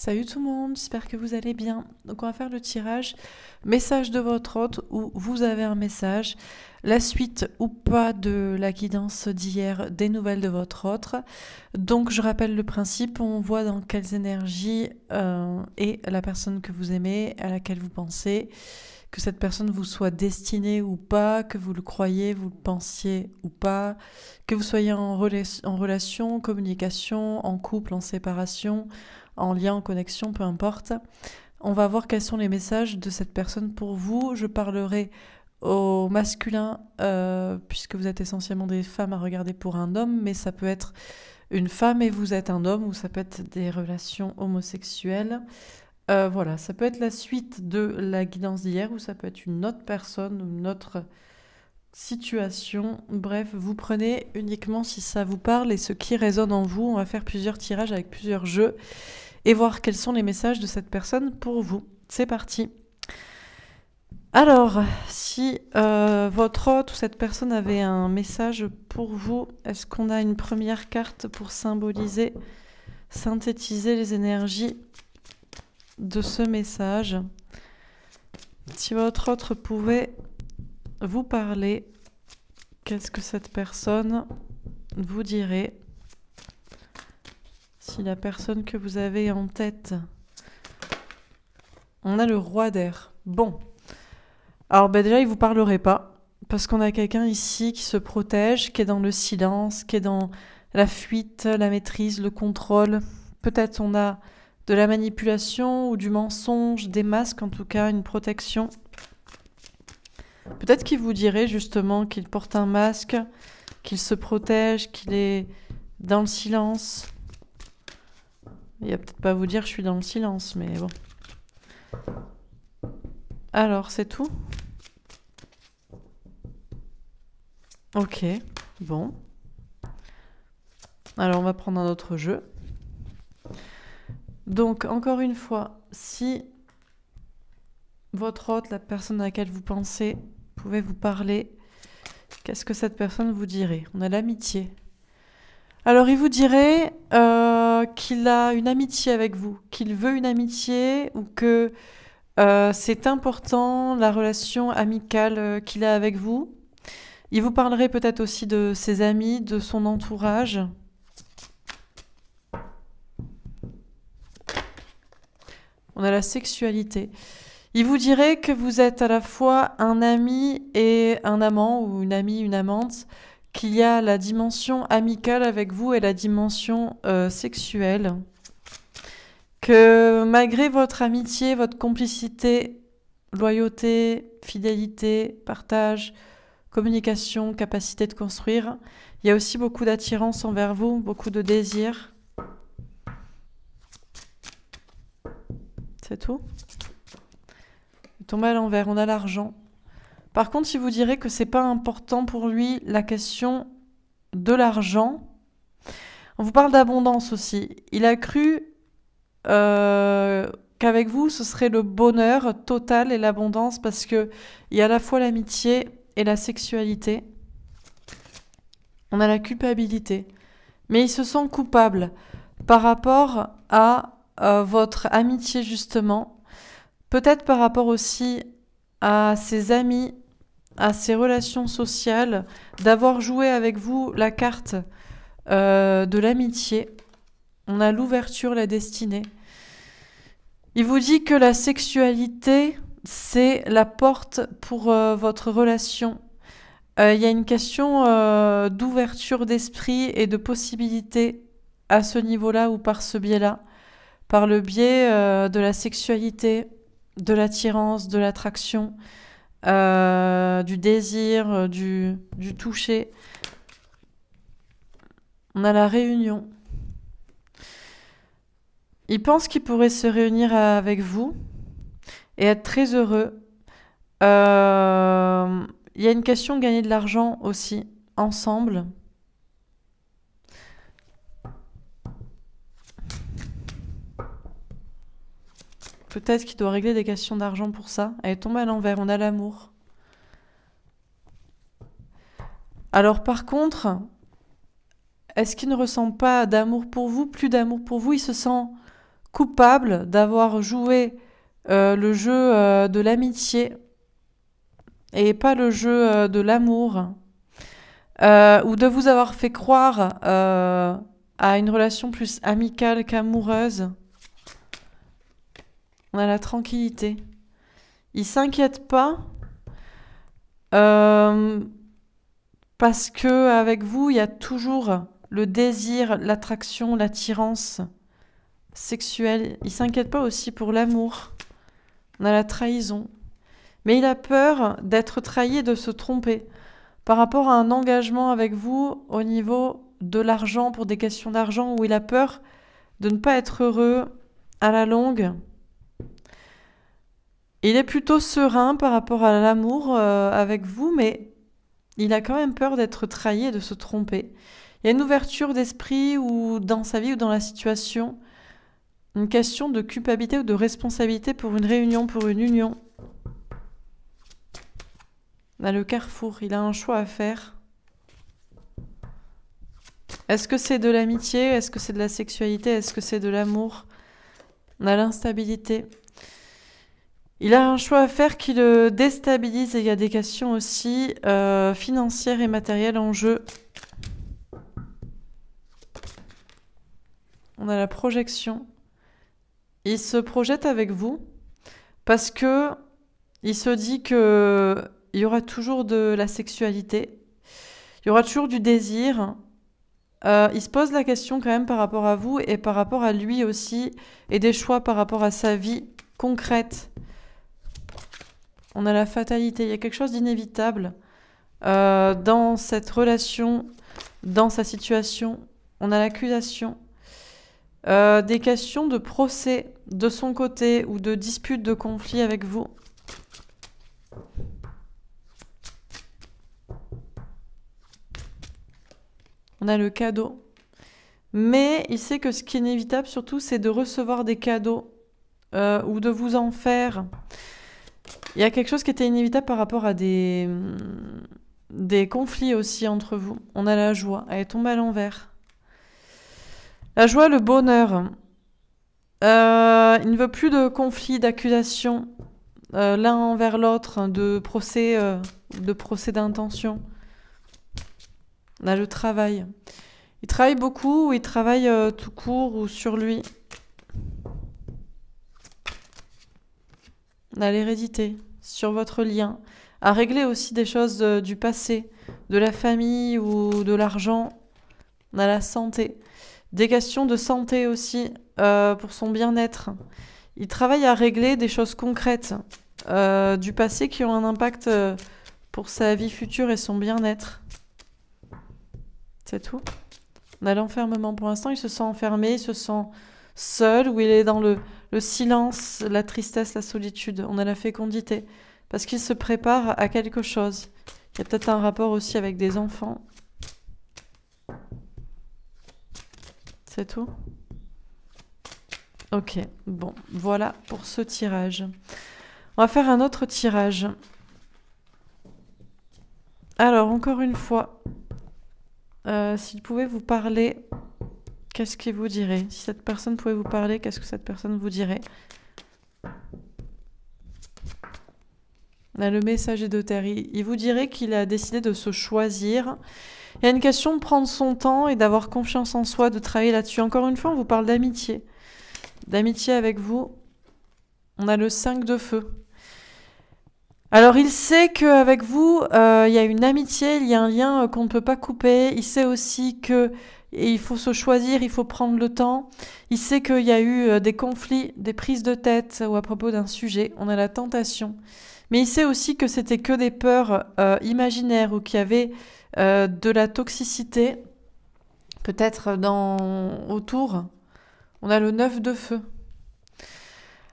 Salut tout le monde, j'espère que vous allez bien. Donc on va faire le tirage message de votre hôte ou vous avez un message, la suite ou pas de la guidance d'hier, des nouvelles de votre hôte. Donc je rappelle le principe, on voit dans quelles énergies euh, est la personne que vous aimez, à laquelle vous pensez que cette personne vous soit destinée ou pas, que vous le croyez, vous le pensiez ou pas, que vous soyez en, relation, communication, en couple, en séparation, en lien, en connexion, peu importe. On va voir quels sont les messages de cette personne pour vous. Je parlerai au masculin, euh, puisque vous êtes essentiellement des femmes à regarder pour un homme, mais ça peut être une femme et vous êtes un homme, ou ça peut être des relations homosexuelles. Euh, voilà, ça peut être la suite de la guidance d'hier ou ça peut être une autre personne ou une autre situation. Bref, vous prenez uniquement si ça vous parle et ce qui résonne en vous. On va faire plusieurs tirages avec plusieurs jeux et voir quels sont les messages de cette personne pour vous. C'est parti. Alors, si euh, votre hôte ou cette personne avait un message pour vous, est-ce qu'on a une première carte pour symboliser, synthétiser les énergies de ce message. Si votre autre pouvait vous parler, qu'est-ce que cette personne vous dirait Si la personne que vous avez en tête... On a le roi d'air. Bon. Alors ben, déjà, il vous parlerait pas. Parce qu'on a quelqu'un ici qui se protège, qui est dans le silence, qui est dans la fuite, la maîtrise, le contrôle. Peut-être on a de la manipulation ou du mensonge, des masques en tout cas, une protection. Peut-être qu'il vous dirait justement qu'il porte un masque, qu'il se protège, qu'il est dans le silence. Il a peut-être pas vous dire je suis dans le silence, mais bon. Alors, c'est tout Ok, bon. Alors, on va prendre un autre jeu. Donc, encore une fois, si votre hôte, la personne à laquelle vous pensez, pouvait vous parler, qu'est-ce que cette personne vous dirait On a l'amitié. Alors, il vous dirait euh, qu'il a une amitié avec vous, qu'il veut une amitié ou que euh, c'est important la relation amicale euh, qu'il a avec vous. Il vous parlerait peut-être aussi de ses amis, de son entourage. on a la sexualité. Il vous dirait que vous êtes à la fois un ami et un amant, ou une amie, une amante, qu'il y a la dimension amicale avec vous et la dimension euh, sexuelle. Que malgré votre amitié, votre complicité, loyauté, fidélité, partage, communication, capacité de construire, il y a aussi beaucoup d'attirance envers vous, beaucoup de désir. C'est tout tombe à l'envers, on a l'argent. Par contre, si vous direz que c'est pas important pour lui la question de l'argent, on vous parle d'abondance aussi. Il a cru euh, qu'avec vous, ce serait le bonheur total et l'abondance parce que il y a à la fois l'amitié et la sexualité. On a la culpabilité. Mais il se sent coupable par rapport à euh, votre amitié justement, peut-être par rapport aussi à ses amis, à ses relations sociales, d'avoir joué avec vous la carte euh, de l'amitié. On a l'ouverture, la destinée. Il vous dit que la sexualité, c'est la porte pour euh, votre relation. Il y a une question d'ouverture d'esprit et de possibilité à ce niveau-là ou par ce biais-là par le biais euh, de la sexualité, de l'attirance, de l'attraction, euh, du désir, euh, du, toucher. On a la réunion. Il pense qu'il pourrait se réunir avec vous et être très heureux. Il y a une question de gagner de l'argent aussi, ensemble. peut-être qu'il doit régler des questions d'argent pour ça. Elle tombe à l'envers, on a l'amour. Alors par contre, est-ce qu'il ne ressent pas d'amour pour vous, plus d'amour pour vous Il se sent coupable d'avoir joué euh, le jeu euh, de l'amitié et pas le jeu euh, de l'amour. ou de vous avoir fait croire à une relation plus amicale qu'amoureuse. On a la tranquillité. Il s'inquiète pas euh, parce que avec vous, il y a toujours le désir, l'attraction, l'attirance sexuelle. Il s'inquiète pas aussi pour l'amour. On a la trahison. Mais il a peur d'être trahi et de se tromper par rapport à un engagement avec vous au niveau de l'argent pour des questions d'argent où il a peur de ne pas être heureux à la longue il est plutôt serein par rapport à l'amour euh, avec vous, mais il a quand même peur d'être trahi et de se tromper. Il y a une ouverture d'esprit ou dans sa vie ou dans la situation, une question de culpabilité ou de responsabilité pour une réunion, pour une union. On a le carrefour, il a un choix à faire. Est-ce que c'est de l'amitié Est-ce que c'est de la sexualité Est-ce que c'est de l'amour On a l'instabilité. Il a un choix à faire qui le déstabilise et il y a des questions aussi euh, financières et matérielles en jeu. On a la projection. Il se projette avec vous parce que il se dit que il y aura toujours de la sexualité, il y aura toujours du désir. Euh, il se pose la question quand même par rapport à vous et par rapport à lui aussi et des choix par rapport à sa vie concrète on a la fatalité, il y a quelque chose d'inévitable euh, dans cette relation, dans sa situation. On a l'accusation, euh, des questions de procès de son côté ou de disputes, de conflit avec vous. On a le cadeau. Mais il sait que ce qui est inévitable surtout, c'est de recevoir des cadeaux euh, ou de vous en faire. Il y a quelque chose qui était inévitable par rapport à des, mm, des conflits aussi entre vous. On a la joie, elle tombée à l'envers. La joie, le bonheur. Euh, il ne veut plus de conflits, d'accusations, euh, l'un envers l'autre, hein, de procès, euh, de procès d'intention. On a le travail. Il travaille beaucoup ou il travaille tout court ou sur lui. à l'hérédité, sur votre lien, à régler aussi des choses euh, du passé, de la famille ou de l'argent, On a la santé. Des questions de santé aussi, euh, pour son bien-être. Il travaille à régler des choses concrètes euh, du passé qui ont un impact pour sa vie future et son bien-être. C'est tout. On a l'enfermement pour l'instant. Il se sent enfermé, il se sent seul, ou il est dans le, le silence, la tristesse, la solitude. On a la fécondité. Parce qu'il se prépare à quelque chose. Il y a peut-être un rapport aussi avec des enfants. C'est tout Ok, bon, voilà pour ce tirage. On va faire un autre tirage. Alors, encore une fois, euh, s'il pouvait vous parler Qu'est-ce qu'il vous dirait Si cette personne pouvait vous parler, qu'est-ce que cette personne vous dirait a le messager de terre, il, il vous dirait qu'il a décidé de se choisir. Il y a une question de prendre son temps et d'avoir confiance en soi, de travailler là-dessus. Encore une fois, on vous parle d'amitié. D'amitié avec vous. On a le 5 de feu. Alors il sait qu'avec vous, euh, il y a une amitié, il y a un lien euh, qu'on ne peut pas couper. Il sait aussi que il faut se choisir, il faut prendre le temps. Il sait qu'il y a eu euh, des conflits, des prises de tête ou à propos d'un sujet, on a la tentation. Mais il sait aussi que c'était que des peurs imaginaires ou qu'il y avait de la toxicité peut-être dans autour. On a le neuf de feu.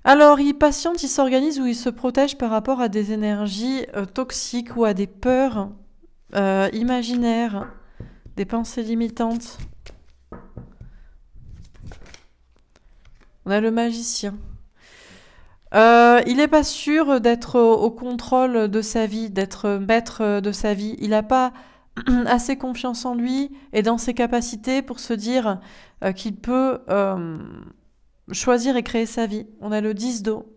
Alors, il patiente, il s'organise ou il se protège par rapport à des énergies euh, toxiques ou à des peurs euh, imaginaires, des pensées limitantes. On a le magicien. Euh, il n'est pas sûr d'être au contrôle de sa vie, d'être maître de sa vie. Il n'a pas assez confiance en lui et dans ses capacités pour se dire qu'il peut Choisir et créer sa vie. On a le 10 d'eau.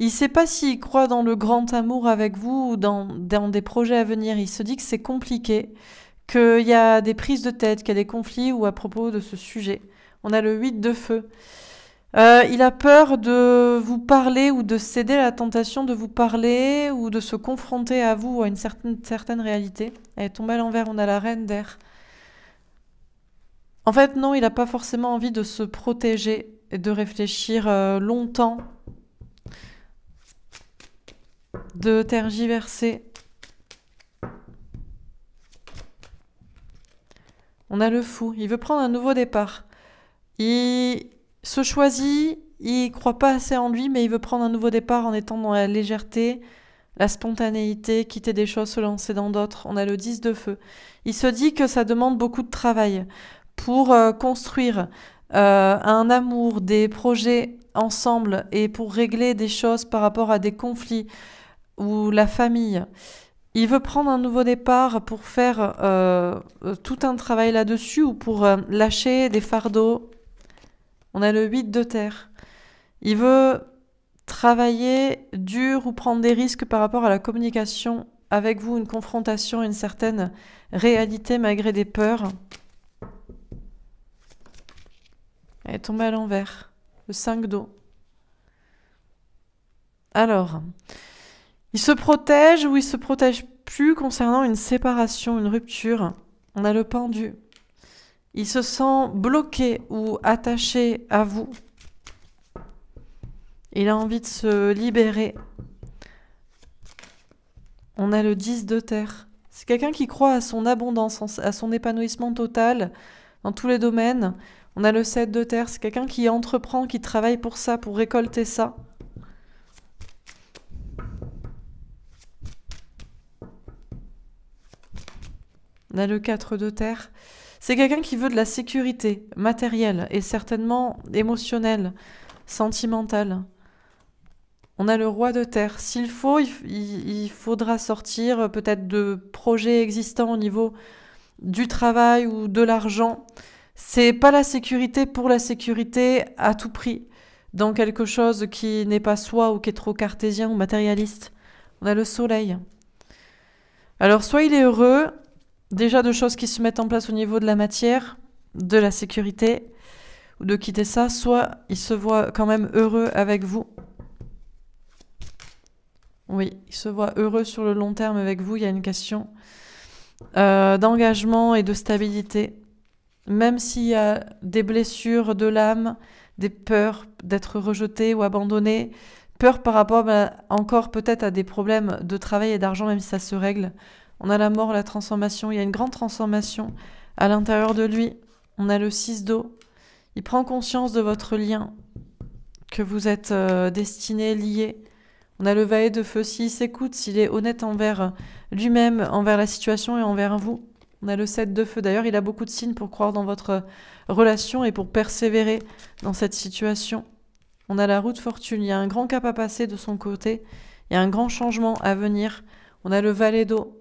Il sait pas s'il croit dans le grand amour avec vous ou dans, des projets à venir. Il se dit que c'est compliqué, qu'il y a des prises de tête, qu'il y a des conflits ou à propos de ce sujet. On a le 8 de feu. Euh, il a peur de vous parler ou de céder à la tentation de vous parler ou de se confronter à vous ou à une certaine, certaine réalité. Elle est à l'envers, on a la reine d'air. En fait, non, il n'a pas forcément envie de se protéger de réfléchir euh, longtemps, de tergiverser. On a le fou, il veut prendre un nouveau départ. Il se choisit, il croit pas assez en lui, mais il veut prendre un nouveau départ en étant dans la légèreté, la spontanéité, quitter des choses, se lancer dans d'autres. On a le 10 de feu. Il se dit que ça demande beaucoup de travail pour euh, construire, euh, un amour, des projets ensemble et pour régler des choses par rapport à des conflits ou la famille. Il veut prendre un nouveau départ pour faire euh, tout un travail là-dessus ou pour euh, lâcher des fardeaux. On a le 8 de terre. Il veut travailler dur ou prendre des risques par rapport à la communication avec vous, une confrontation, une certaine réalité malgré des peurs. Elle est tombée à l'envers. Le 5 d'eau. Alors, il se protège ou il se protège plus concernant une séparation, une rupture. On a le pendu. Il se sent bloqué ou attaché à vous. Il a envie de se libérer. On a le 10 de terre. C'est quelqu'un qui croit à son abondance, à son épanouissement total dans tous les domaines on a le 7 de terre, c'est quelqu'un qui entreprend, qui travaille pour ça, pour récolter ça. On a le 4 de terre. C'est quelqu'un qui veut de la sécurité matérielle et certainement émotionnelle, sentimentale. On a le roi de terre. S'il faut, il, faudra sortir euh, peut-être de projets existants au niveau du travail ou de l'argent. C'est pas la sécurité pour la sécurité à tout prix, dans quelque chose qui n'est pas soi ou qui est trop cartésien ou matérialiste. On a le soleil. Alors soit il est heureux, déjà de choses qui se mettent en place au niveau de la matière, de la sécurité, ou de quitter ça, soit il se voit quand même heureux avec vous. Oui, il se voit heureux sur le long terme avec vous, il y a une question euh, d'engagement et de stabilité même s'il y a des blessures de l'âme, des peurs d'être rejeté ou abandonné, peur par rapport bah, encore peut-être à des problèmes de travail et d'argent, même si ça se règle. On a la mort, la transformation, il y a une grande transformation à l'intérieur de lui. On a le 6 d'eau. Il prend conscience de votre lien, que vous êtes euh, destiné, lié. On a le valet de feu. S'il s'écoute, s'il est honnête envers lui-même, envers la situation et envers vous, on a le 7 de feu. D'ailleurs, il a beaucoup de signes pour croire dans votre relation et pour persévérer dans cette situation. On a la route fortune. Il y a un grand cap à passer de son côté. Il y a un grand changement à venir. On a le valet d'eau.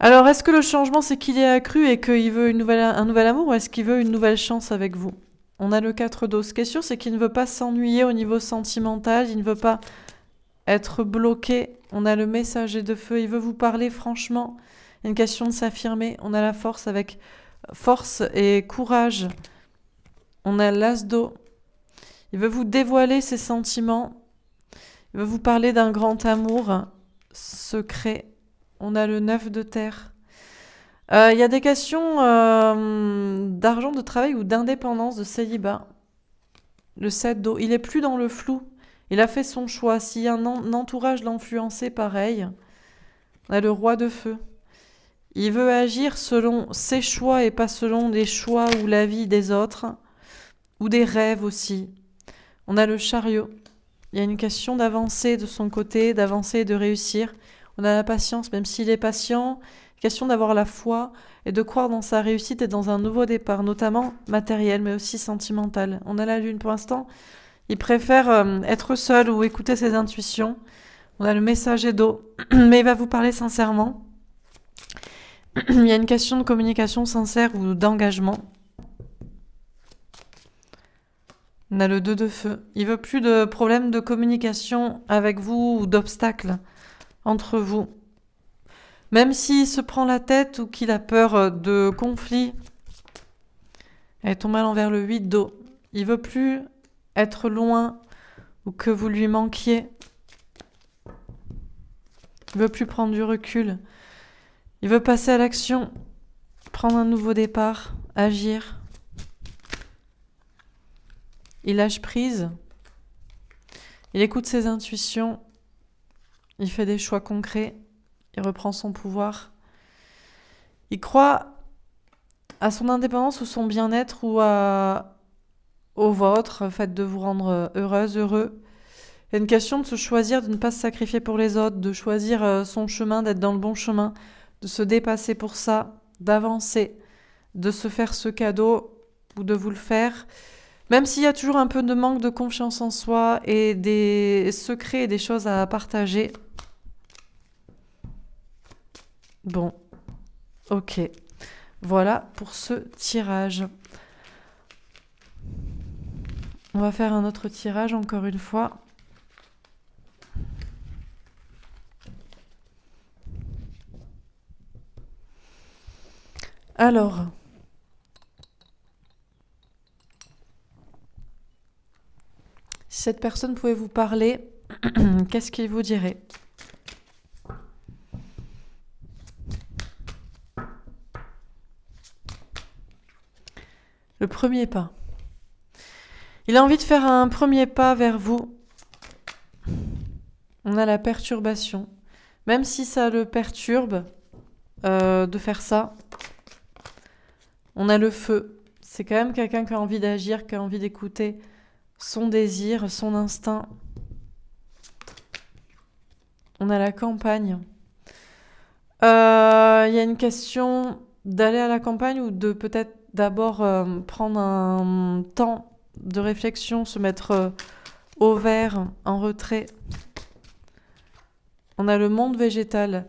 Alors, est-ce que le changement, c'est qu'il est accru et qu'il veut une nouvelle, un nouvel amour ou est-ce qu'il veut une nouvelle chance avec vous On a le 4 d'eau. Ce qui est sûr, c'est qu'il ne veut pas s'ennuyer au niveau sentimental. Il ne veut pas être bloqué. On a le messager de feu. Il veut vous parler franchement une question de s'affirmer. On a la force avec force et courage. On a l'as d'eau. Il veut vous dévoiler ses sentiments. Il veut vous parler d'un grand amour secret. On a le neuf de terre. Euh, il y a des questions euh, d'argent, de travail ou d'indépendance, de célibat. Le sept d'eau. Il est plus dans le flou. Il a fait son choix. S'il y a un, entourage l'influencer, pareil. On a le roi de feu. Il veut agir selon ses choix et pas selon les choix ou la vie des autres, ou des rêves aussi. On a le chariot. Il y a une question d'avancer de son côté, d'avancer et de réussir. On a la patience, même s'il est patient. Question d'avoir la foi et de croire dans sa réussite et dans un nouveau départ, notamment matériel, mais aussi sentimental. On a la lune pour l'instant. Il préfère euh, être seul ou écouter ses intuitions. On a le messager d'eau, mais il va vous parler sincèrement. Il y a une question de communication sincère ou d'engagement. On a le 2 de feu. Il veut plus de problèmes de communication avec vous ou d'obstacles entre vous. Même s'il se prend la tête ou qu'il a peur de conflits, elle tombe à l'envers le 8 d'eau. Il veut plus être loin ou que vous lui manquiez. Il veut plus prendre du recul. Il veut passer à l'action, prendre un nouveau départ, agir. Il lâche prise. Il écoute ses intuitions. Il fait des choix concrets. Il reprend son pouvoir. Il croit à son indépendance ou son bien-être ou à au vôtre, au fait de vous rendre heureuse, heureux. Il y a une question de se choisir, de ne pas se sacrifier pour les autres, de choisir euh, son chemin, d'être dans le bon chemin de se dépasser pour ça, d'avancer, de se faire ce cadeau ou de vous le faire. Même s'il y a toujours un peu de manque de confiance en soi et des secrets et des choses à partager. Bon, ok. Voilà pour ce tirage. On va faire un autre tirage encore une fois. Alors. Si cette personne pouvait vous parler, qu'est-ce qu'il vous dirait Le premier pas. Il a envie de faire un premier pas vers vous. On a la perturbation. Même si ça le perturbe euh, de faire ça, on a le feu. C'est quand même quelqu'un qui a envie d'agir, qui a envie d'écouter son désir, son instinct. On a la campagne. Euh, il y a une question d'aller à la campagne ou de peut-être d'abord euh, prendre un temps de réflexion, se mettre euh, au vert, en retrait. On a le monde végétal.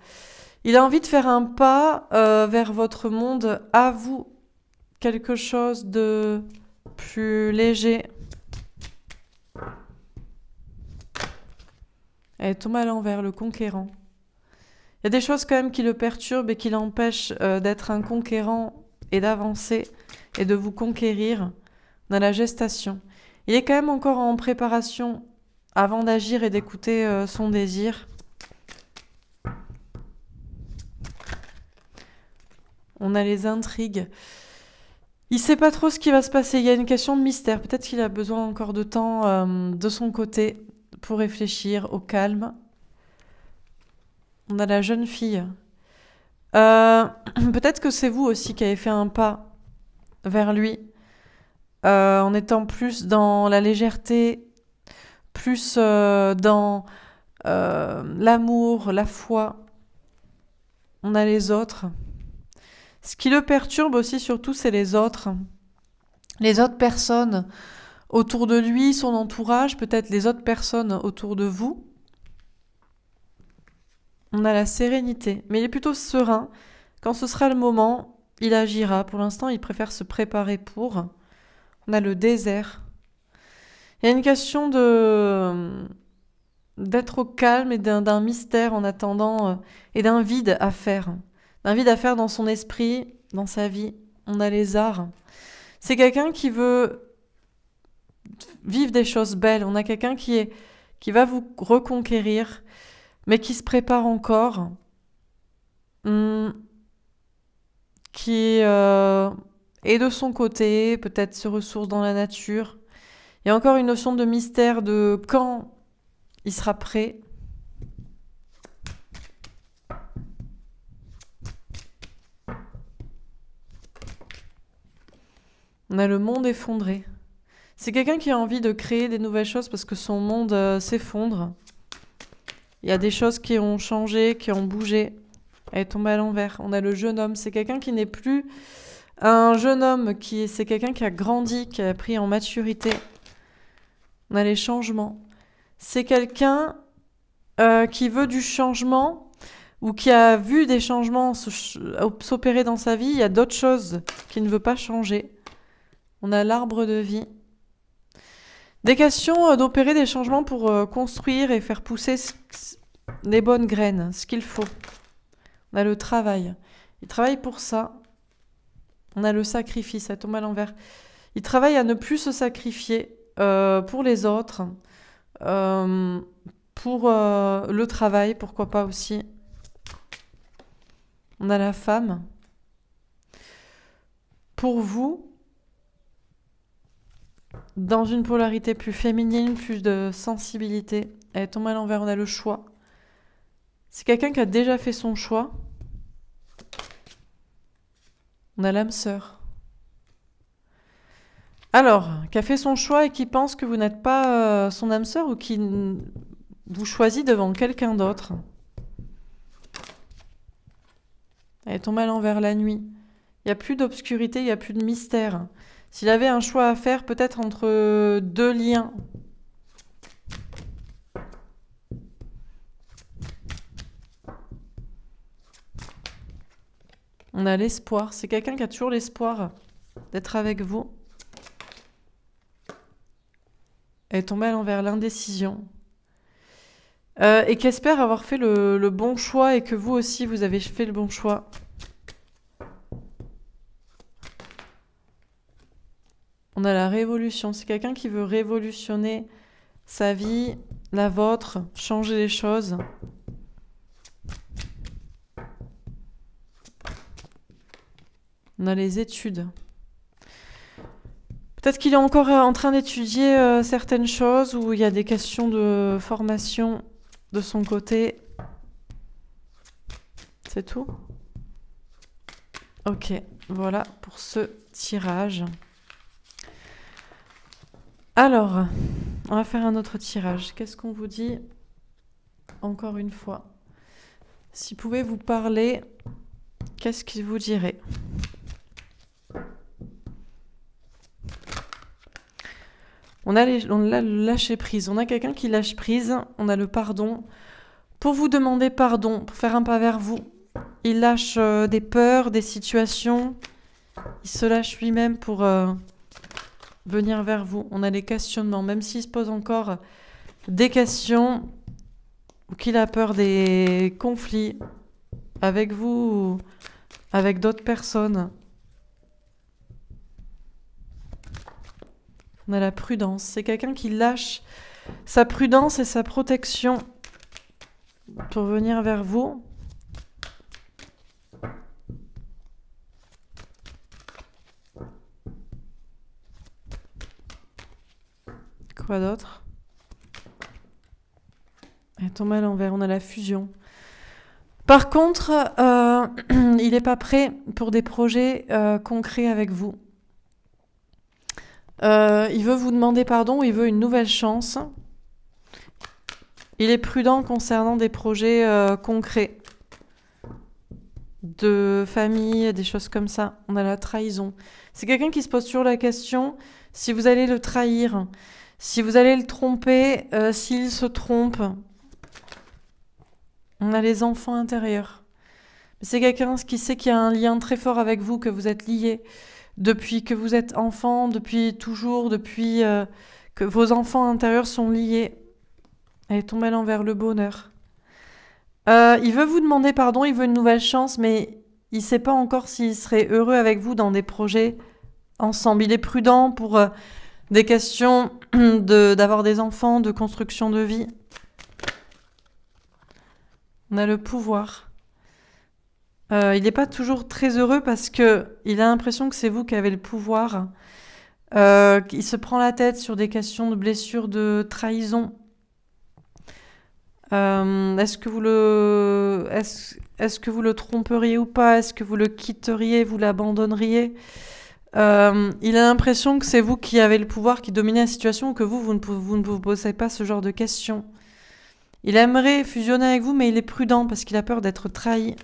Il a envie de faire un pas vers votre monde à vous, quelque chose de plus léger. Elle tout à l'envers, le conquérant. Il y a des choses quand même qui le perturbent et qui l'empêchent euh, d'être un conquérant et d'avancer et de vous conquérir dans la gestation. Il est quand même encore en préparation avant d'agir et d'écouter euh, son désir. On a les intrigues. Il sait pas trop ce qui va se passer. Il y a une question de mystère. Peut-être qu'il a besoin encore de temps euh, de son côté pour réfléchir au calme. On a la jeune fille. Euh, peut-être que c'est vous aussi qui avez fait un pas vers lui euh, en étant plus dans la légèreté, plus dans l'amour, la foi. On a les autres. Ce qui le perturbe aussi surtout, c'est les autres, les autres personnes autour de lui, son entourage, peut-être les autres personnes autour de vous. On a la sérénité, mais il est plutôt serein. Quand ce sera le moment, il agira. Pour l'instant, il préfère se préparer pour. On a le désert. Il y a une question de d'être au calme et d'un mystère en attendant euh, et d'un vide à faire d'un vide dans son esprit, dans sa vie. On a les arts. C'est quelqu'un qui veut vivre des choses belles. On a quelqu'un qui, qui va vous reconquérir, mais qui se prépare encore. Hmm. Qui euh, est de son côté, peut-être se ressource dans la nature. Il y a encore une notion de mystère de quand il sera prêt. On a le monde effondré. C'est quelqu'un qui a envie de créer des nouvelles choses parce que son monde euh, s'effondre. Il y a des choses qui ont changé, qui ont bougé. Elle est tombée à l'envers. On a le jeune homme. C'est quelqu'un qui n'est plus un jeune homme. qui C'est quelqu'un qui a grandi, qui a pris en maturité. On a les changements. C'est quelqu'un euh, qui veut du changement ou qui a vu des changements s'opérer dans sa vie. Il y a d'autres choses qu'il ne veut pas changer. On a l'arbre de vie. Des questions euh, d'opérer des changements pour euh, construire et faire pousser les bonnes graines, ce qu'il faut. On a le travail. Il travaille pour ça. On a le sacrifice, ça tombe à l'envers. Il travaille à ne plus se sacrifier euh, pour les autres, pour le travail, pourquoi pas aussi. On a la femme. Pour vous, dans une polarité plus féminine, plus de sensibilité. Elle tombe à l'envers, on a le choix. C'est quelqu'un qui a déjà fait son choix. On a l'âme sœur. Alors, qui a fait son choix et qui pense que vous n'êtes pas euh, son âme sœur ou qui vous choisit devant quelqu'un d'autre. Elle tombe à l'envers la nuit. Il n'y a plus d'obscurité, il n'y a plus de mystère. S'il avait un choix à faire, peut-être entre euh, deux liens. On a l'espoir. C'est quelqu'un qui a toujours l'espoir d'être avec vous. Et tombe à l'envers l'indécision. Euh, et qui espère avoir fait le, le bon choix et que vous aussi vous avez fait le bon choix. On a la révolution. C'est quelqu'un qui veut révolutionner sa vie, la vôtre, changer les choses. On a les études. Peut-être qu'il est encore euh, en train d'étudier euh, certaines choses ou il y a des questions de formation de son côté. C'est tout Ok, voilà pour ce tirage. Alors, on va faire un autre tirage. Qu'est-ce qu'on vous dit encore une fois Si pouvez vous parler, qu'est-ce qu'il vous dirait On a, on le lâcher prise. On a quelqu'un qui lâche prise. On a le pardon. Pour vous demander pardon, pour faire un pas vers vous, il lâche euh, des peurs, des situations. Il se lâche lui-même pour euh, venir vers vous. On a les questionnements, même s'il se pose encore des questions ou qu'il a peur des conflits avec vous ou avec d'autres personnes. On a la prudence. C'est quelqu'un qui lâche sa prudence et sa protection pour venir vers vous. Quoi d'autre Elle eh, tombe à l'envers, on a la fusion. Par contre, euh, il n'est pas prêt pour des projets euh, concrets avec vous. Euh, il veut vous demander pardon, il veut une nouvelle chance. Il est prudent concernant des projets concrets de famille, des choses comme ça. On a la trahison. C'est quelqu'un qui se pose toujours la question si vous allez le trahir. Si vous allez le tromper, euh, s'il se trompe, on a les enfants intérieurs. C'est quelqu'un qui sait qu'il y a un lien très fort avec vous, que vous êtes lié depuis que vous êtes enfant, depuis toujours, depuis euh, que vos enfants intérieurs sont liés. Elle est tombée l'envers le bonheur. Euh, il veut vous demander pardon, il veut une nouvelle chance, mais il ne sait pas encore s'il serait heureux avec vous dans des projets ensemble. Il est prudent pour des questions d'avoir des enfants, de construction de vie. On a le pouvoir. Euh, il n'est pas toujours très heureux parce que il a l'impression que c'est vous qui avez le pouvoir. Euh, il se prend la tête sur des questions de blessures, de trahison. Euh, est-ce que vous le, est-ce, est que vous le tromperiez ou pas Est-ce que vous le quitteriez, vous l'abandonneriez euh, il a l'impression que c'est vous qui avez le pouvoir, qui dominez la situation, que vous, vous ne, vous posez pas ce genre de questions. Il aimerait fusionner avec vous, mais il est prudent parce qu'il a peur d'être trahi.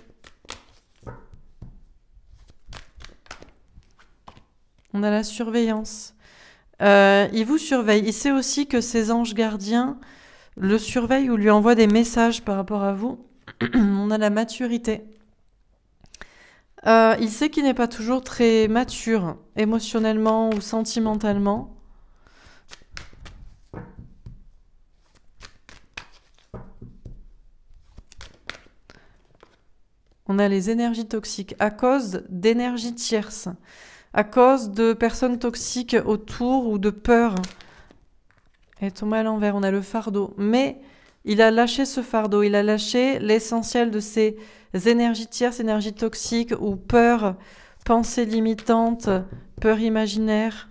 On a la surveillance. Euh, il vous surveille. Il sait aussi que ses anges gardiens le surveillent ou lui envoient des messages par rapport à vous. On a la maturité. Euh, il sait qu'il n'est pas toujours très mature, émotionnellement ou sentimentalement. On a les énergies toxiques à cause d'énergie tierces, à cause de personnes toxiques autour ou de peur. Et tombe à l'envers, on a le fardeau. Mais il a lâché ce fardeau, il a lâché l'essentiel de ses énergies tierces, énergies toxiques ou peurs, pensées limitantes, peurs imaginaires.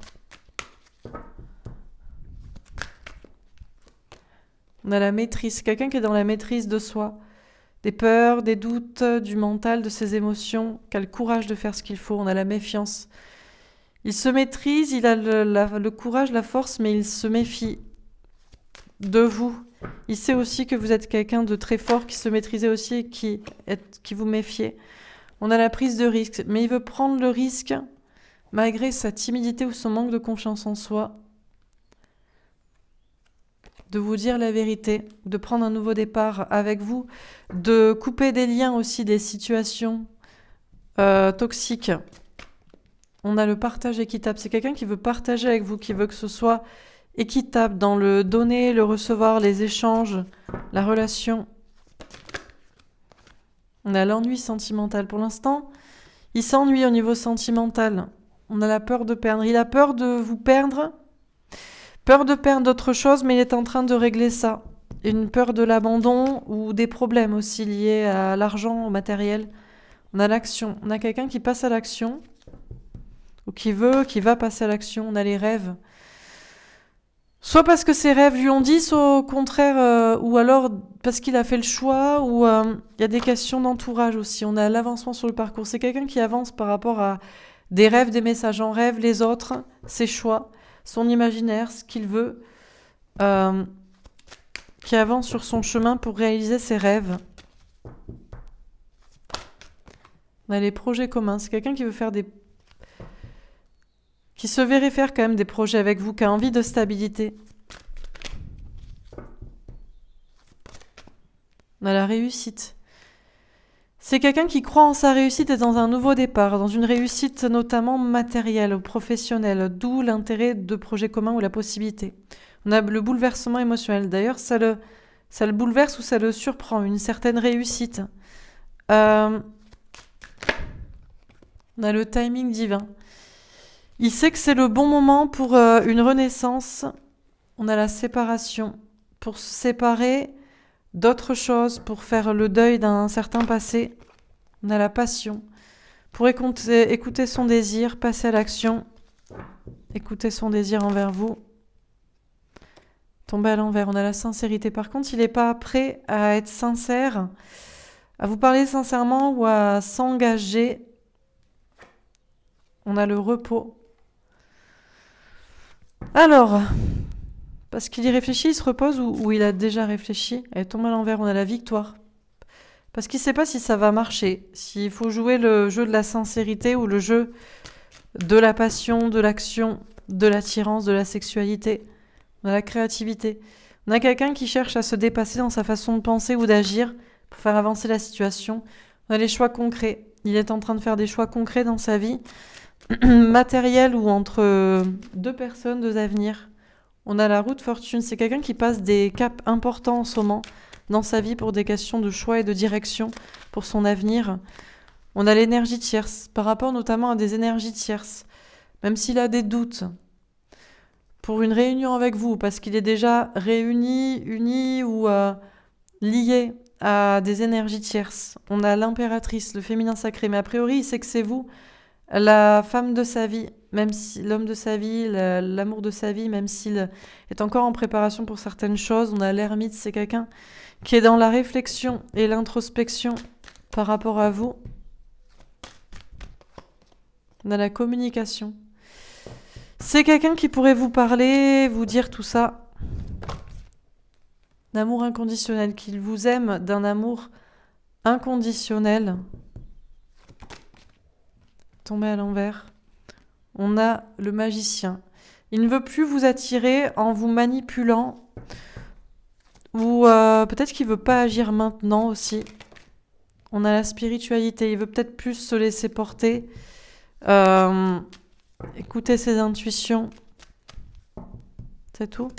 On a la maîtrise, quelqu'un qui est dans la maîtrise de soi, des peurs, des doutes, du mental, de ses émotions, qui le courage de faire ce qu'il faut, on a la méfiance. Il se maîtrise, il a le, le courage, la force, mais il se méfie de vous, il sait aussi que vous êtes quelqu'un de très fort, qui se maîtrisait aussi et qui, qui vous méfiait. On a la prise de risque, mais il veut prendre le risque malgré sa timidité ou son manque de confiance en soi, de vous dire la vérité, de prendre un nouveau départ avec vous, de couper des liens aussi, des situations euh, toxiques. On a le partage équitable. C'est quelqu'un qui veut partager avec vous, qui veut que ce soit équitable dans le donner, le recevoir, les échanges, la relation. On a l'ennui sentimental pour l'instant. Il s'ennuie au niveau sentimental. On a la peur de perdre. Il a peur de vous perdre. Peur de perdre d'autres choses, mais il est en train de régler ça. Une peur de l'abandon ou des problèmes aussi liés à l'argent, au matériel. On a l'action. On a quelqu'un qui passe à l'action. Ou qui veut, qui va passer à l'action. On a les rêves. Soit parce que ses rêves lui ont dit, soit au contraire, euh, ou alors parce qu'il a fait le choix, ou euh, il y a des questions d'entourage aussi. On a l'avancement sur le parcours. C'est quelqu'un qui avance par rapport à des rêves, des messages en rêve, les autres, ses choix, son imaginaire, ce qu'il veut, euh, qui avance sur son chemin pour réaliser ses rêves. On a les projets communs. C'est quelqu'un qui veut faire des qui se verrait faire quand même des projets avec vous, qui a envie de stabilité. On a la réussite. C'est quelqu'un qui croit en sa réussite et dans un nouveau départ, dans une réussite notamment matérielle ou professionnelle, d'où l'intérêt de projets communs ou la possibilité. On a le bouleversement émotionnel. D'ailleurs, ça le, ça le bouleverse ou ça le surprend, une certaine réussite. Euh, on a le timing divin. Il sait que c'est le bon moment pour euh, une renaissance. On a la séparation. Pour se séparer d'autres choses, pour faire le deuil d'un certain passé. On a la passion. Pour écouter, écouter son désir, passer à l'action. Écouter son désir envers vous. Tomber à l'envers. On a la sincérité. Par contre, il n'est pas prêt à être sincère, à vous parler sincèrement ou à s'engager. On a le repos. Alors, parce qu'il y réfléchit, il se repose ou, il a déjà réfléchi Elle tombe à l'envers, on a la victoire. Parce qu'il ne sait pas si ça va marcher, s'il faut jouer le jeu de la sincérité ou le jeu de la passion, de l'action, de l'attirance, de la sexualité, de la créativité. On a quelqu'un qui cherche à se dépasser dans sa façon de penser ou d'agir pour faire avancer la situation. On a les choix concrets. Il est en train de faire des choix concrets dans sa vie matériel ou entre deux personnes, deux avenirs. On a la route fortune. C'est quelqu'un qui passe des caps importants en ce moment dans sa vie pour des questions de choix et de direction pour son avenir. On a l'énergie tierce, par rapport notamment à des énergies tierces, même s'il a des doutes. Pour une réunion avec vous, parce qu'il est déjà réuni, uni ou euh, lié à des énergies tierces. On a l'impératrice, le féminin sacré, mais a priori, il sait que c'est vous la femme de sa vie, même si l'homme de sa vie, l'amour de sa vie, même s'il euh, est encore en préparation pour certaines choses, on a l'ermite, c'est quelqu'un qui est dans la réflexion et l'introspection par rapport à vous. dans la communication. C'est quelqu'un qui pourrait vous parler, vous dire tout ça. D'amour inconditionnel, qu'il vous aime d'un amour inconditionnel tomber à l'envers. On a le magicien. Il ne veut plus vous attirer en vous manipulant. Ou euh, peut-être qu'il veut pas agir maintenant aussi. On a la spiritualité. Il veut peut-être plus se laisser porter. Euh, écouter ses intuitions. C'est tout.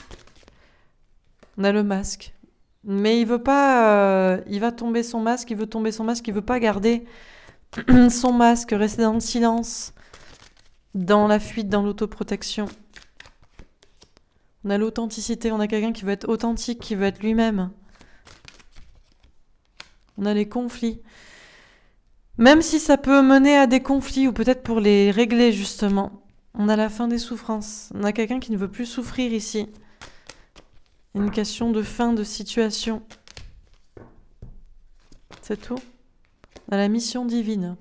On a le masque. Mais il veut pas. Euh, il va tomber son masque. Il veut tomber son masque. Il veut pas garder son masque, rester dans le silence, dans la fuite, dans l'autoprotection. On a l'authenticité, on a quelqu'un qui veut être authentique, qui veut être lui-même. On a les conflits. Même si ça peut mener à des conflits, ou peut-être pour les régler justement. On a la fin des souffrances. On a quelqu'un qui ne veut plus souffrir ici. Une question de fin de situation. C'est tout à la mission divine.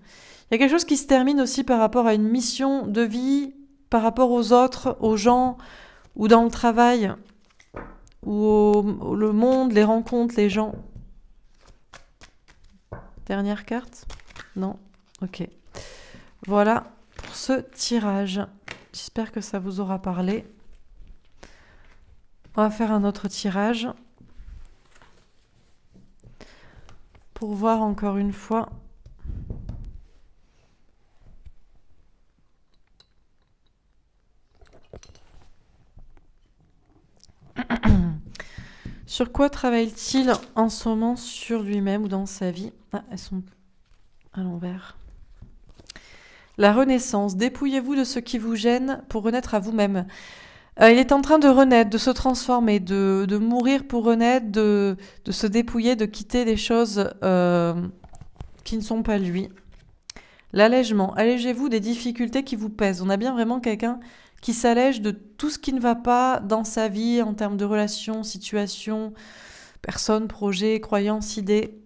Il y a quelque chose qui se termine aussi par rapport à une mission de vie, par rapport aux autres, aux gens, ou dans le travail, ou au, le monde, les rencontres, les gens. Dernière carte Non Ok. Voilà pour ce tirage. J'espère que ça vous aura parlé. On va faire un autre tirage. pour voir encore une fois Sur quoi travaille-t-il en ce moment sur lui-même ou dans sa vie ah, elles sont à l'envers. La renaissance. Dépouillez-vous de ce qui vous gêne pour renaître à vous-même. Euh, il est en train de renaître, de se transformer, de, mourir pour renaître, de, se dépouiller, de quitter des choses euh, qui ne sont pas lui. L'allègement. Allégez-vous des difficultés qui vous pèsent. On a bien vraiment quelqu'un qui s'allège de tout ce qui ne va pas dans sa vie en termes de relations, situations, personnes, projets, croyances, idées.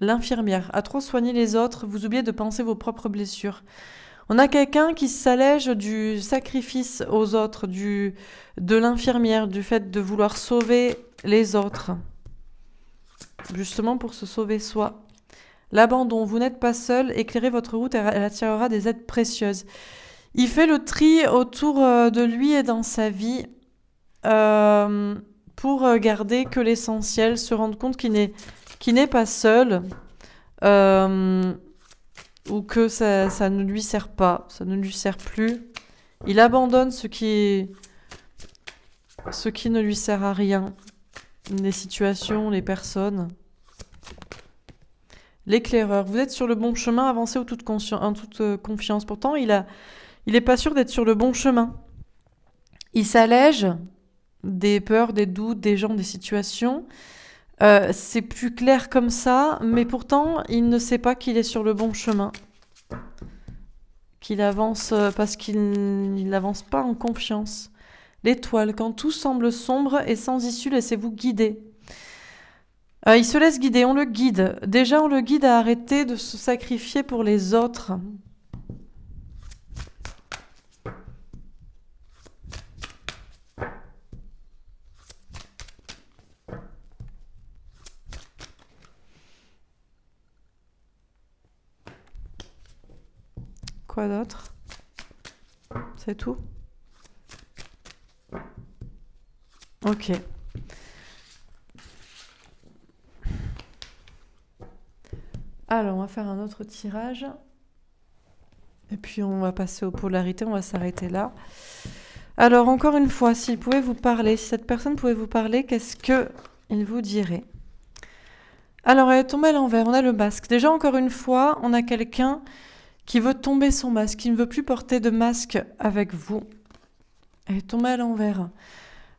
L'infirmière. À trop soigner les autres, vous oubliez de penser vos propres blessures. On a quelqu'un qui s'allège du sacrifice aux autres, du, de l'infirmière, du fait de vouloir sauver les autres, justement pour se sauver soi. L'abandon, vous n'êtes pas seul, éclairez votre route elle attirera des aides précieuses. Il fait le tri autour euh, de lui et dans sa vie euh, pour garder que l'essentiel, se rendre compte qu'il n'est pas seul. Euh, ou que ça, ne lui sert pas, ça ne lui sert plus. Il abandonne ce qui, ce qui ne lui sert à rien, les situations, les personnes. L'éclaireur, vous êtes sur le bon chemin, avancez en toute, en euh, toute confiance. Pourtant, il n'est il pas sûr d'être sur le bon chemin. Il s'allège des peurs, des doutes, des gens, des situations. Euh, c'est plus clair comme ça, mais pourtant, il ne sait pas qu'il est sur le bon chemin. Qu'il avance euh, parce qu'il n'avance pas en confiance. L'étoile, quand tout semble sombre et sans issue, laissez-vous guider. Euh, il se laisse guider, on le guide. Déjà, on le guide à arrêter de se sacrifier pour les autres. Quoi d'autre C'est tout Ok. Alors, on va faire un autre tirage. Et puis, on va passer aux polarités. On va s'arrêter là. Alors, encore une fois, s'il pouvait vous parler, si cette personne pouvait vous parler, qu'est-ce que il vous dirait Alors, elle est tombée à l'envers. On a le masque. Déjà, encore une fois, on a quelqu'un qui veut tomber son masque, qui ne veut plus porter de masque avec vous. Elle est tombée à l'envers.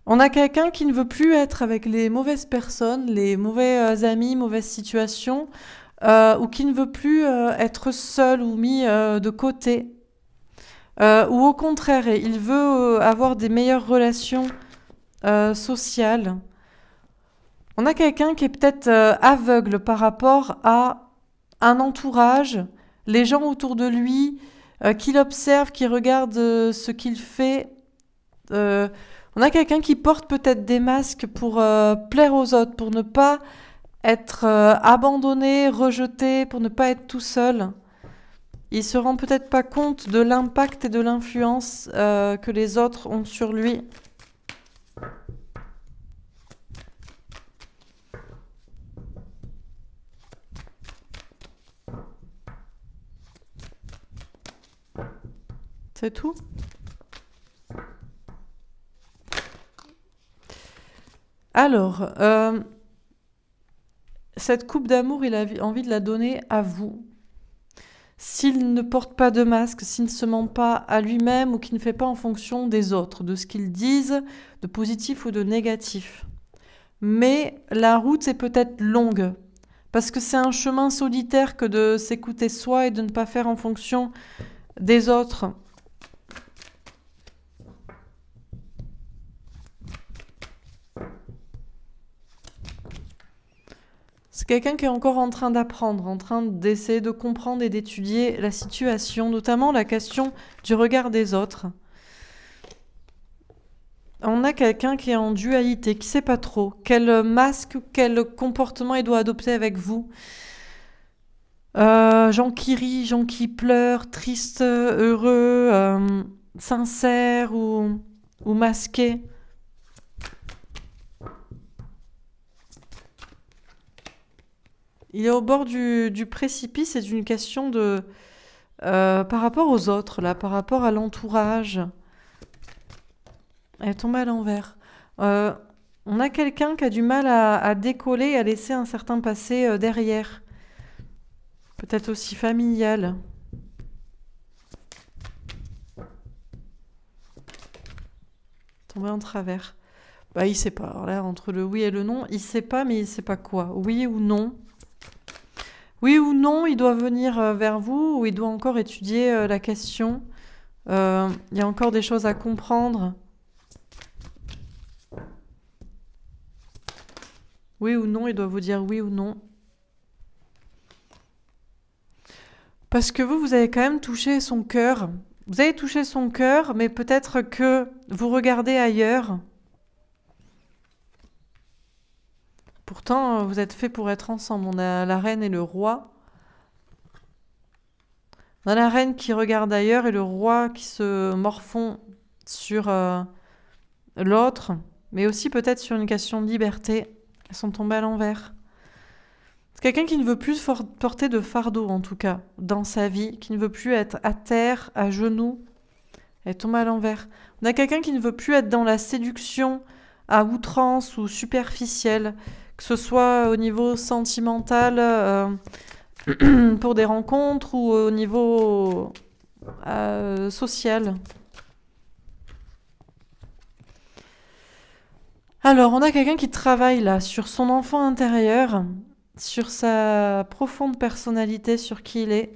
On a quelqu'un qui ne veut plus être avec les mauvaises personnes, les mauvais euh, amis, mauvaises situations, euh, ou qui ne veut plus euh, être seul ou mis de côté. ou au contraire, il veut avoir des meilleures relations sociales. On a quelqu'un qui est peut-être aveugle par rapport à un entourage, les gens autour de lui, euh, qu'il qui l'observent, qui regardent euh, ce qu'il fait. Euh, on a quelqu'un qui porte peut-être des masques pour plaire aux autres, pour ne pas être abandonné, rejeté, pour ne pas être tout seul. Il se rend peut-être pas compte de l'impact et de l'influence que les autres ont sur lui. tout Alors, euh, cette coupe d'amour, il a envie de la donner à vous. S'il ne porte pas de masque, s'il ne se ment pas à lui-même ou qu'il ne fait pas en fonction des autres, de ce qu'ils disent, de positif ou de négatif. Mais la route est peut-être longue, parce que c'est un chemin solitaire que de s'écouter soi et de ne pas faire en fonction des autres. quelqu'un qui est encore en train d'apprendre, en train d'essayer de comprendre et d'étudier la situation, notamment la question du regard des autres. On a quelqu'un qui est en dualité, qui ne sait pas trop quel masque, quel comportement il doit adopter avec vous. Jean euh, qui rit, Jean qui pleure, triste, heureux, euh, sincère ou, masqué Il est au bord du, précipice, c'est une question de... Euh, par rapport aux autres, là, par rapport à l'entourage. Elle tombe à l'envers. Euh, on a quelqu'un qui a du mal à, décoller, à laisser un certain passé euh, derrière. Peut-être aussi familial. Tomber en travers. Bah, il sait pas. là, entre le oui et le non, il sait pas, mais il sait pas quoi. Oui ou non. Oui ou non, il doit venir euh, vers vous ou il doit encore étudier euh, la question. Euh, il y a encore des choses à comprendre. Oui ou non, il doit vous dire oui ou non. Parce que vous, vous avez quand même touché son cœur. Vous avez touché son cœur, mais peut-être que vous regardez ailleurs. Pourtant, euh, vous êtes faits pour être ensemble. On a la reine et le roi. On a la reine qui regarde ailleurs et le roi qui se morfond sur euh, l'autre, mais aussi peut-être sur une question de liberté. Elles sont tombées à l'envers. C'est quelqu'un qui ne veut plus porter de fardeau, en tout cas, dans sa vie, qui ne veut plus être à terre, à genoux. Elle tombe à l'envers. On a quelqu'un qui ne veut plus être dans la séduction à outrance ou superficielle, que ce soit au niveau sentimental euh, pour des rencontres ou au niveau euh, social. Alors, on a quelqu'un qui travaille là sur son enfant intérieur, sur sa profonde personnalité, sur qui il est,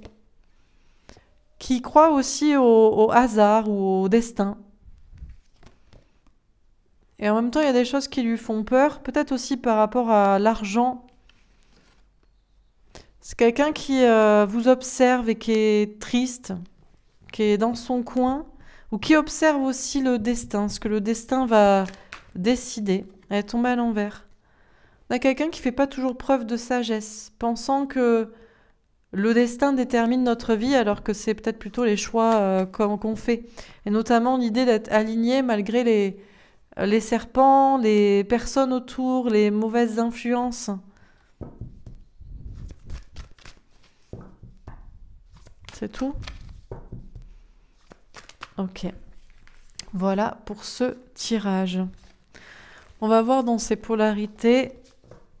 qui croit aussi au hasard ou au destin et en même temps, il y a des choses qui lui font peur, peut-être aussi par rapport à l'argent. C'est quelqu'un qui euh, vous observe et qui est triste, qui est dans son coin, ou qui observe aussi le destin, ce que le destin va décider. Elle est tombée à l'envers. On a quelqu'un qui fait pas toujours preuve de sagesse, pensant que le destin détermine notre vie alors que c'est peut-être plutôt les choix euh, qu'on fait. Et notamment l'idée d'être aligné malgré les, les serpents, les personnes autour, les mauvaises influences. C'est tout Ok. Voilà pour ce tirage. On va voir dans ces polarités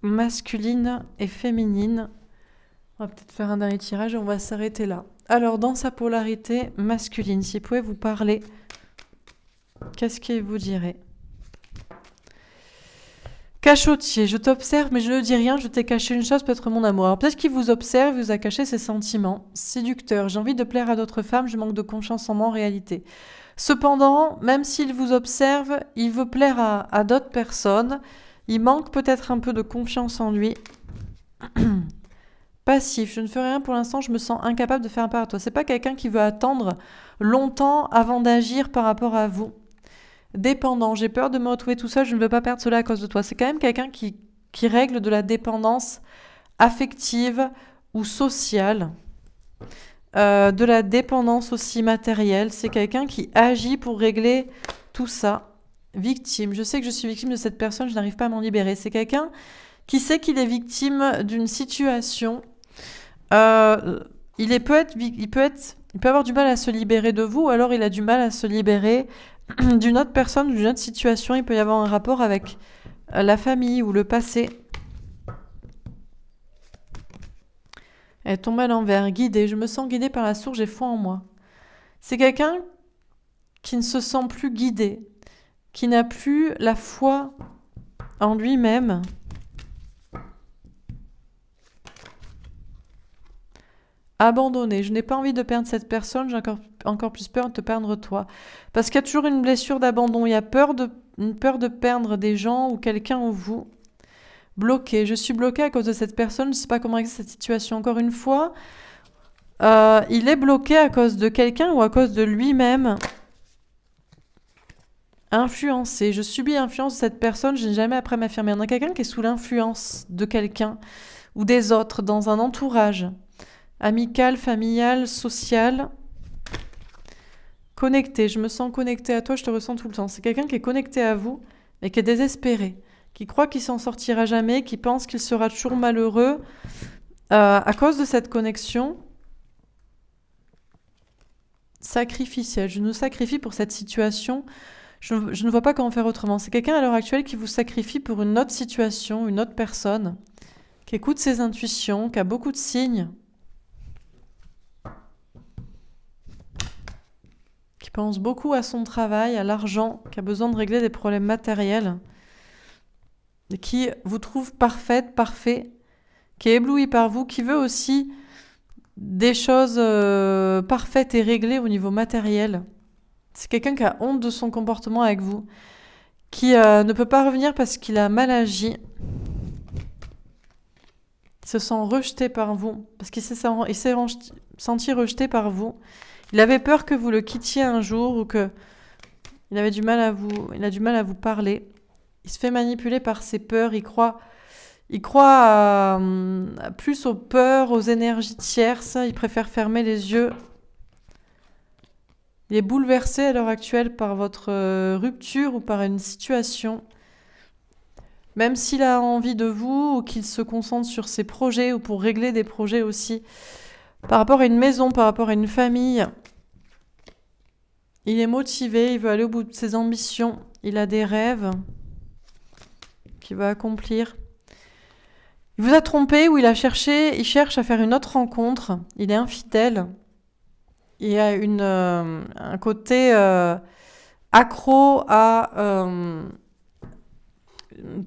masculines et féminine. On va peut-être faire un dernier tirage et on va s'arrêter là. Alors, dans sa polarité masculine, si vous vous parler, qu'est-ce qu'il vous dirait Cachotier, je t'observe mais je ne dis rien, je t'ai caché une chose, peut-être mon amour. Alors peut-être qu'il vous observe, vous a caché ses sentiments. Séducteur, j'ai envie de plaire à d'autres femmes, je manque de confiance en moi en réalité. Cependant, même s'il vous observe, il veut plaire à, d'autres personnes. Il manque peut-être un peu de confiance en lui. Passif, je ne ferai rien pour l'instant, je me sens incapable de faire un pas à toi. C'est pas quelqu'un qui veut attendre longtemps avant d'agir par rapport à vous dépendant, j'ai peur de me retrouver tout seul, je ne veux pas perdre cela à cause de toi. C'est quand même quelqu'un qui, règle de la dépendance affective ou sociale. Euh, de la dépendance aussi matérielle. C'est quelqu'un qui agit pour régler tout ça. Victime. Je sais que je suis victime de cette personne, je n'arrive pas à m'en libérer. C'est quelqu'un qui sait qu'il est victime d'une situation. Euh, il, est, peut être, il, peut être, il peut avoir du mal à se libérer de vous, alors il a du mal à se libérer d'une autre personne d'une autre situation. Il peut y avoir un rapport avec euh, la famille ou le passé. Elle tombe à l'envers, guidée. Je me sens guidée par la source, j'ai foi en moi. C'est quelqu'un qui ne se sent plus guidé, qui n'a plus la foi en lui-même, abandonné. Je n'ai pas envie de perdre cette personne, j'ai encore, encore plus peur de te perdre toi. Parce qu'il y a toujours une blessure d'abandon, il y a peur de, une peur de perdre des gens ou quelqu'un ou vous. Bloqué, je suis bloqué à cause de cette personne, je ne sais pas comment est cette situation. Encore une fois, euh, il est bloqué à cause de quelqu'un ou à cause de lui-même. Influencé, je subis l'influence de cette personne, je n'ai jamais après m'affirmer. Il a quelqu'un qui est sous l'influence de quelqu'un ou des autres dans un entourage amicale, familiale, sociale, connecté. Je me sens connectée à toi, je te ressens tout le temps. C'est quelqu'un qui est connecté à vous, mais qui est désespéré, qui croit qu'il s'en sortira jamais, qui pense qu'il sera toujours malheureux euh, à cause de cette connexion sacrificielle. Je nous sacrifie pour cette situation. Je, je ne vois pas comment faire autrement. C'est quelqu'un à l'heure actuelle qui vous sacrifie pour une autre situation, une autre personne, qui écoute ses intuitions, qui a beaucoup de signes. qui pense beaucoup à son travail, à l'argent, qui a besoin de régler des problèmes matériels, qui vous trouve parfaite, parfait, qui est ébloui par vous, qui veut aussi des choses euh, parfaites et réglées au niveau matériel. C'est quelqu'un qui a honte de son comportement avec vous, qui euh, ne peut pas revenir parce qu'il a mal agi, qui se sent rejeté par vous, parce qu'il s'est senti rejeté par vous, il avait peur que vous le quittiez un jour ou que il avait du mal à vous, il a du mal à vous parler. Il se fait manipuler par ses peurs. Il croit, il croit plus aux peurs, aux énergies tierces. Il préfère fermer les yeux. Il est bouleversé à l'heure actuelle par votre euh, rupture ou par une situation. Même s'il a envie de vous ou qu'il se concentre sur ses projets ou pour régler des projets aussi par rapport à une maison, par rapport à une famille. Il est motivé, il veut aller au bout de ses ambitions, il a des rêves qu'il va accomplir. Il vous a trompé ou il a cherché, il cherche à faire une autre rencontre, il est infidèle. Il a une, euh, un côté euh, accro à euh,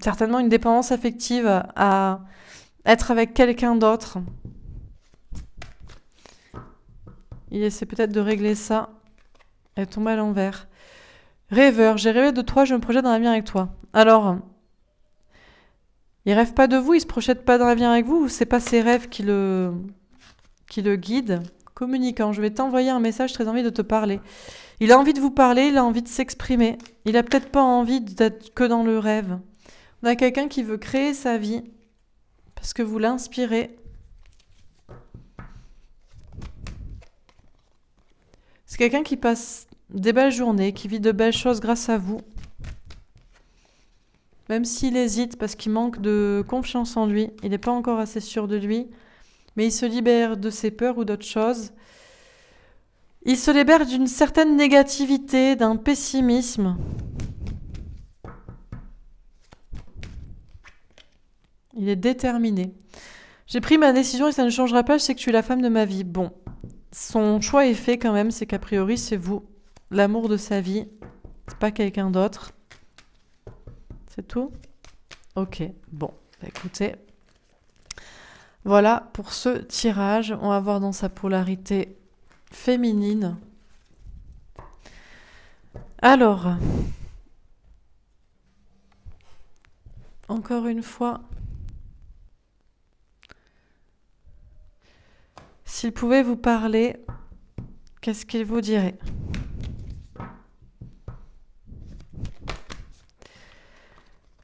certainement une dépendance affective à être avec quelqu'un d'autre. Il essaie peut-être de régler ça. Elle tombe à l'envers. Rêveur, j'ai rêvé de toi, je me projette dans la vie avec toi. Alors, il rêve pas de vous, il se projette pas dans vie avec vous, c'est pas ses rêves qui le, qui le guident. Communiquant, je vais t'envoyer un message, très envie de te parler. Il a envie de vous parler, il a envie de s'exprimer. Il a peut-être pas envie d'être que dans le rêve. On a quelqu'un qui veut créer sa vie parce que vous l'inspirez. C'est quelqu'un qui passe des belles journées, qui vit de belles choses grâce à vous. Même s'il hésite parce qu'il manque de confiance en lui, il n'est pas encore assez sûr de lui, mais il se libère de ses peurs ou d'autres choses. Il se libère d'une certaine négativité, d'un pessimisme. Il est déterminé. J'ai pris ma décision et ça ne changera pas, je sais que tu es la femme de ma vie. Bon, son choix est fait quand même, c'est qu'a priori, c'est vous, l'amour de sa vie, c'est pas quelqu'un d'autre. C'est tout Ok, bon, bah écoutez. Voilà pour ce tirage. On va voir dans sa polarité féminine. Alors, encore une fois, S'il pouvait vous parler, qu'est-ce qu'il vous dirait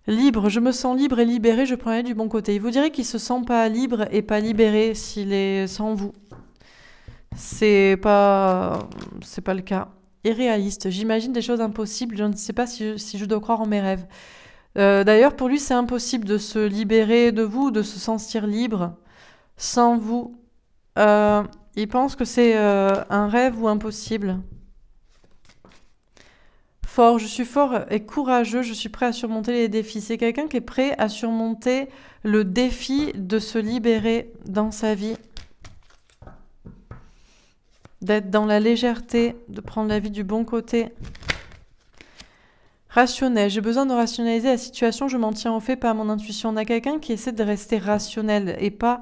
Libre, je me sens libre et libéré, je prends du bon côté. Il vous dirait qu'il se sent pas libre et pas libéré s'il est sans vous. C'est pas, c'est pas le cas. Irréaliste, j'imagine des choses impossibles. Je ne sais pas si je, dois croire en mes rêves. Euh, d'ailleurs, pour lui, c'est impossible de se libérer de vous, de se sentir libre sans vous. Euh, il pense que c'est euh, un rêve ou impossible. Fort, je suis fort et courageux, je suis prêt à surmonter les défis. C'est quelqu'un qui est prêt à surmonter le défi de se libérer dans sa vie, d'être dans la légèreté, de prendre la vie du bon côté. Rationnel, j'ai besoin de rationaliser la situation, je m'en tiens au fait, pas à mon intuition. On a quelqu'un qui essaie de rester rationnel et pas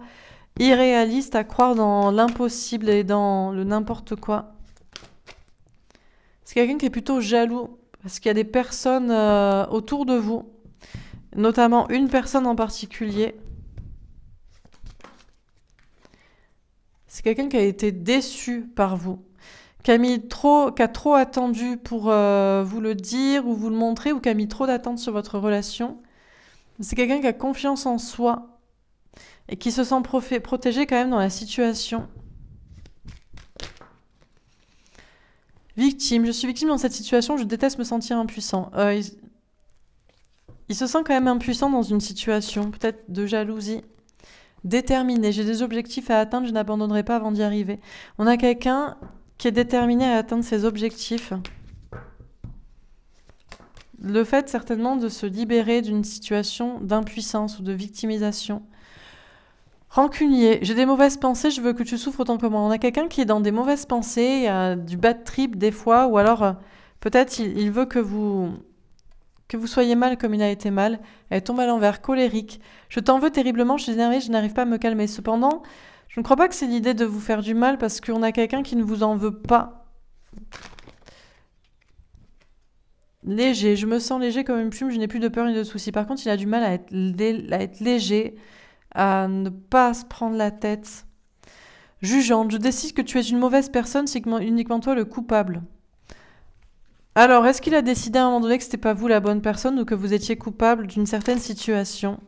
irréaliste à croire dans l'impossible et dans le n'importe quoi. C'est quelqu'un qui est plutôt jaloux parce qu'il y a des personnes euh, autour de vous, notamment une personne en particulier. C'est quelqu'un qui a été déçu par vous, qui a, trop, trop attendu pour euh, vous le dire ou vous le montrer, ou qui a mis trop d'attente sur votre relation. C'est quelqu'un qui a confiance en soi, et qui se sent protégé quand même dans la situation. Victime, je suis victime dans cette situation, je déteste me sentir impuissant. Euh, il... il se sent quand même impuissant dans une situation, peut-être de jalousie. Déterminé, j'ai des objectifs à atteindre, je n'abandonnerai pas avant d'y arriver. On a quelqu'un qui est déterminé à atteindre ses objectifs. Le fait certainement de se libérer d'une situation d'impuissance ou de victimisation Rancunier, j'ai des mauvaises pensées, je veux que tu souffres autant que moi. On a quelqu'un qui est dans des mauvaises pensées, a euh, du bad trip des fois, ou alors euh, peut-être il, veut que vous que vous soyez mal comme il a été mal. Elle tombe à l'envers, colérique. Je t'en veux terriblement, je suis énervée, je n'arrive pas à me calmer. Cependant, je ne crois pas que c'est l'idée de vous faire du mal parce qu'on a quelqu'un qui ne vous en veut pas. Léger, je me sens léger comme une plume, je n'ai plus de peur ni de soucis. Par contre, il a du mal à être léger à ne pas se prendre la tête. Jugeante, je décide que tu es une mauvaise personne, c'est uniquement toi le coupable. Alors, est-ce qu'il a décidé à un moment donné que c'était pas vous la bonne personne ou que vous étiez coupable d'une certaine situation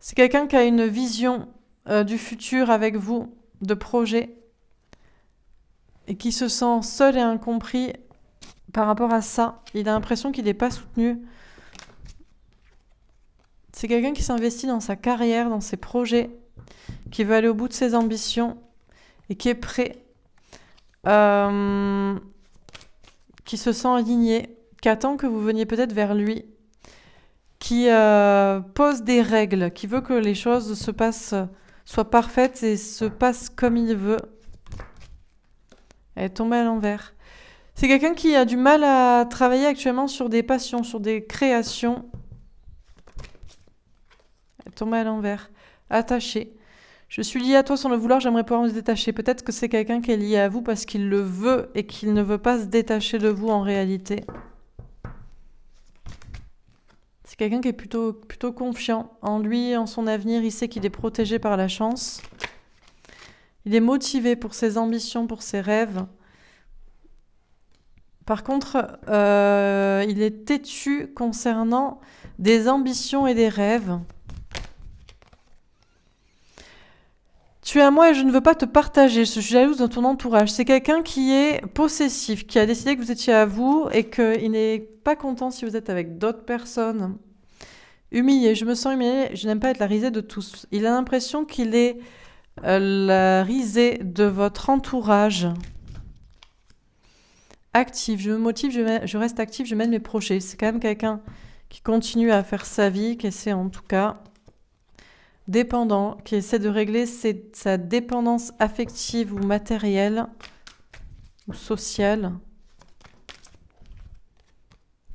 C'est quelqu'un qui a une vision euh, du futur avec vous, de projet, et qui se sent seul et incompris par rapport à ça. Il a l'impression qu'il n'est pas soutenu. C'est quelqu'un qui s'investit dans sa carrière, dans ses projets, qui veut aller au bout de ses ambitions et qui est prêt, euh, qui se sent aligné, qui attend que vous veniez peut-être vers lui, qui euh, pose des règles, qui veut que les choses se passent, soient parfaites et se passent comme il veut. Elle est tombée à l'envers. C'est quelqu'un qui a du mal à travailler actuellement sur des passions, sur des créations, tombé à l'envers, attaché. Je suis lié à toi sans le vouloir, j'aimerais pouvoir me détacher. Peut-être que c'est quelqu'un qui est lié à vous parce qu'il le veut et qu'il ne veut pas se détacher de vous en réalité. C'est quelqu'un qui est plutôt, plutôt confiant en lui, en son avenir. Il sait qu'il est protégé par la chance. Il est motivé pour ses ambitions, pour ses rêves. Par contre, euh, il est têtu concernant des ambitions et des rêves. Tu es à moi et je ne veux pas te partager. Je suis jalouse de ton entourage. C'est quelqu'un qui est possessif, qui a décidé que vous étiez à vous et qu'il n'est pas content si vous êtes avec d'autres personnes. Humilié, je me sens humilié, je n'aime pas être la risée de tous. Il a l'impression qu'il est euh, la risée de votre entourage. Active, je me motive, je, je reste active, je mène mes projets. C'est quand même quelqu'un qui continue à faire sa vie, qui essaie en tout cas dépendant, qui essaie de régler sa dépendance affective ou matérielle ou sociale,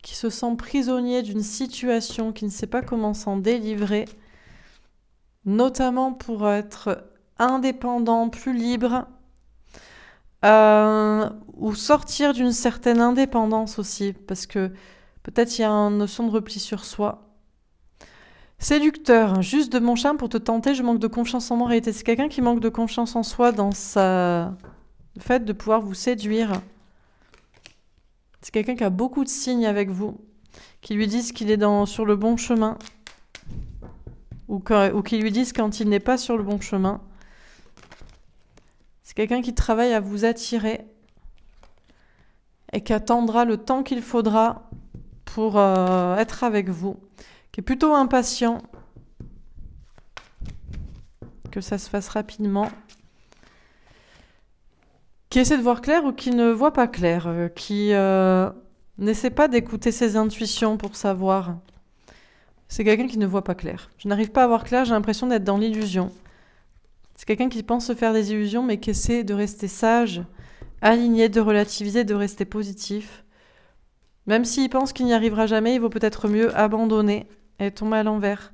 qui se sent prisonnier d'une situation, qui ne sait pas comment s'en délivrer, notamment pour être indépendant, plus libre, euh, ou sortir d'une certaine indépendance aussi, parce que peut-être il y a une notion de repli sur soi. Séducteur, juste de mon charme pour te tenter, je manque de confiance en moi en réalité. C'est quelqu'un qui manque de confiance en soi dans sa... Le fait de pouvoir vous séduire. C'est quelqu'un qui a beaucoup de signes avec vous, qui lui disent qu'il est dans... sur le bon chemin, ou, qui lui disent quand il n'est pas sur le bon chemin. C'est quelqu'un qui travaille à vous attirer et qui attendra le temps qu'il faudra pour euh, être avec vous qui est plutôt impatient que ça se fasse rapidement, qui essaie de voir clair ou qui ne voit pas clair, euh, qui euh, n'essaie pas d'écouter ses intuitions pour savoir. C'est quelqu'un qui ne voit pas clair. Je n'arrive pas à voir clair, j'ai l'impression d'être dans l'illusion. C'est quelqu'un qui pense se faire des illusions, mais qui essaie de rester sage, aligné, de relativiser, de rester positif. Même s'il pense qu'il n'y arrivera jamais, il vaut peut-être mieux abandonner elle est tombée à l'envers.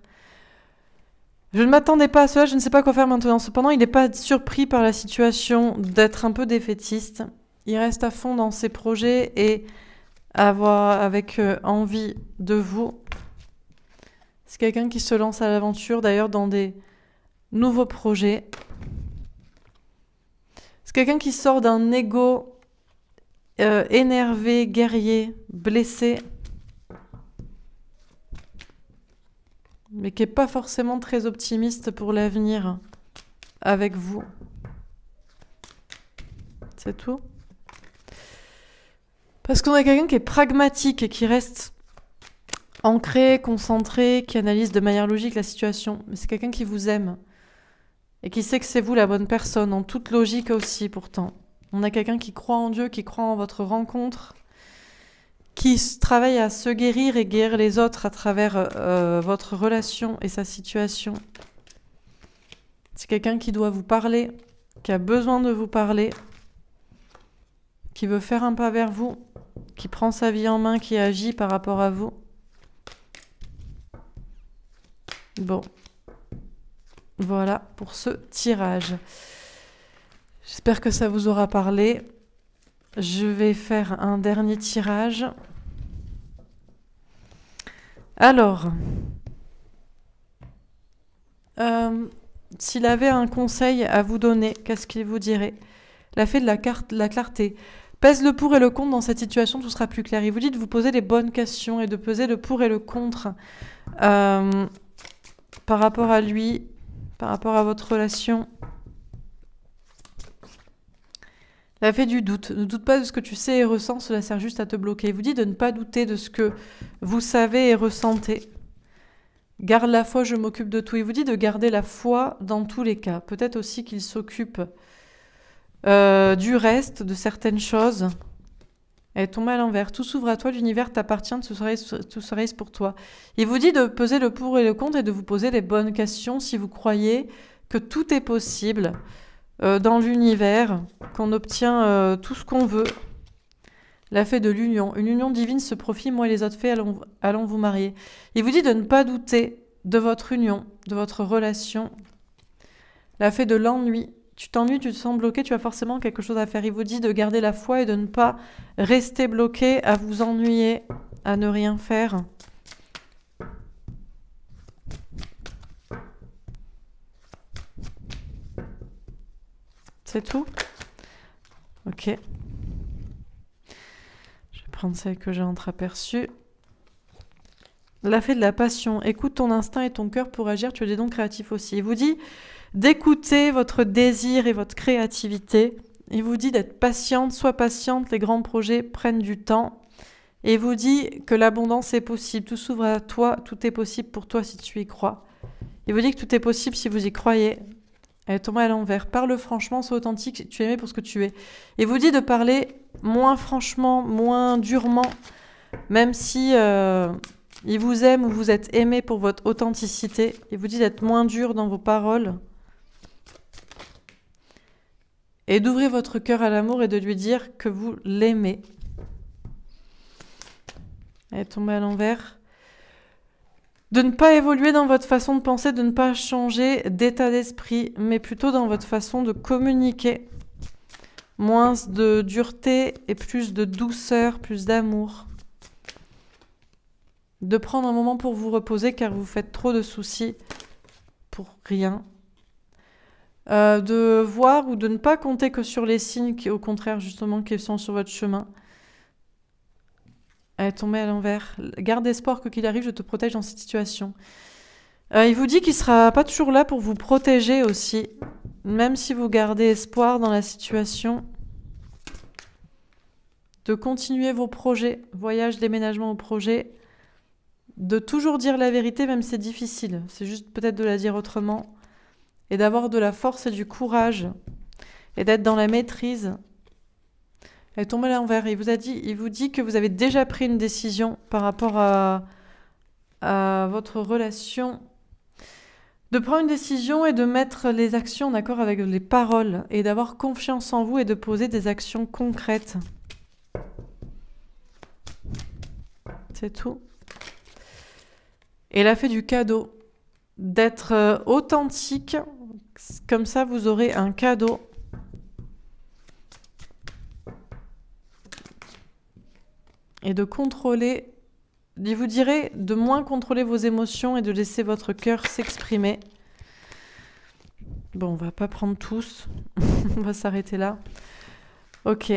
Je ne m'attendais pas à cela, je ne sais pas quoi faire maintenant. Cependant, il n'est pas surpris par la situation d'être un peu défaitiste. Il reste à fond dans ses projets et avoir avec euh, envie de vous. C'est quelqu'un qui se lance à l'aventure, d'ailleurs, dans des nouveaux projets. C'est quelqu'un qui sort d'un ego euh, énervé, guerrier, blessé. mais qui n'est pas forcément très optimiste pour l'avenir avec vous. C'est tout. Parce qu'on a quelqu'un qui est pragmatique et qui reste ancré, concentré, qui analyse de manière logique la situation. Mais c'est quelqu'un qui vous aime et qui sait que c'est vous la bonne personne, en toute logique aussi pourtant. On a quelqu'un qui croit en Dieu, qui croit en votre rencontre, qui travaille à se guérir et guérir les autres à travers euh, euh, votre relation et sa situation. C'est quelqu'un qui doit vous parler, qui a besoin de vous parler, qui veut faire un pas vers vous, qui prend sa vie en main, qui agit par rapport à vous. Bon. Voilà pour ce tirage. J'espère que ça vous aura parlé. Je vais faire un dernier tirage. Alors, euh, s'il avait un conseil à vous donner, qu'est-ce qu'il vous dirait La fée de la, carte, la clarté. Pèse le pour et le contre dans cette situation, tout sera plus clair. Il vous dit de vous poser les bonnes questions et de peser le pour et le contre euh, par rapport à lui, par rapport à votre relation. La fait du doute. Ne doute pas de ce que tu sais et ressens, cela sert juste à te bloquer. Il vous dit de ne pas douter de ce que vous savez et ressentez. Garde la foi, je m'occupe de tout. Il vous dit de garder la foi dans tous les cas. Peut-être aussi qu'il s'occupe euh, du reste, de certaines choses. Et ton mal à l'envers. Tout s'ouvre à toi, l'univers t'appartient, tout serait pour toi. Il vous dit de peser le pour et le contre et de vous poser les bonnes questions si vous croyez que tout est possible. Euh, dans l'univers, qu'on obtient euh, tout ce qu'on veut. La fée de l'union. Une union divine se profite, moi et les autres fées, allons, allons vous marier. Il vous dit de ne pas douter de votre union, de votre relation. La fée de l'ennui. Tu t'ennuies, tu te sens bloqué, tu as forcément quelque chose à faire. Il vous dit de garder la foi et de ne pas rester bloqué, à vous ennuyer, à ne rien faire. C'est tout Ok. Je vais prendre celle que j'ai entreaperçue. La fée de la passion. Écoute ton instinct et ton cœur pour agir. Tu es donc créatif aussi. Il vous dit d'écouter votre désir et votre créativité. Il vous dit d'être patiente. Sois patiente. Les grands projets prennent du temps. Et il vous dit que l'abondance est possible. Tout s'ouvre à toi. Tout est possible pour toi si tu y crois. Il vous dit que tout est possible si vous y croyez. Elle tombée à l'envers. Parle franchement, sois authentique, tu es aimé pour ce que tu es. Et vous dit de parler moins franchement, moins durement, même si euh, il vous aime ou vous êtes aimé pour votre authenticité. Il vous dit d'être moins dur dans vos paroles. Et d'ouvrir votre cœur à l'amour et de lui dire que vous l'aimez. Elle tombée à l'envers de ne pas évoluer dans votre façon de penser, de ne pas changer d'état d'esprit, mais plutôt dans votre façon de communiquer. Moins de dureté et plus de douceur, plus d'amour. De prendre un moment pour vous reposer car vous faites trop de soucis pour rien. Euh, de voir ou de ne pas compter que sur les signes qui, au contraire, justement, qui sont sur votre chemin. Elle est tombée à l'envers. Garde espoir que qu'il arrive, je te protège dans cette situation. Euh, il vous dit qu'il sera pas toujours là pour vous protéger aussi. Même si vous gardez espoir dans la situation de continuer vos projets, voyage, déménagement au projet, de toujours dire la vérité même si c'est difficile, c'est juste peut-être de la dire autrement, et d'avoir de la force et du courage, et d'être dans la maîtrise, elle tombe à l'envers. Il vous a dit, il vous dit que vous avez déjà pris une décision par rapport à, votre relation. De prendre une décision et de mettre les actions d'accord avec les paroles et d'avoir confiance en vous et de poser des actions concrètes. C'est tout. Et a fait du cadeau. D'être euh, authentique, comme ça vous aurez un cadeau et de contrôler, je vous dirais de moins contrôler vos émotions et de laisser votre cœur s'exprimer. Bon, on va pas prendre tous, on va s'arrêter là. Ok.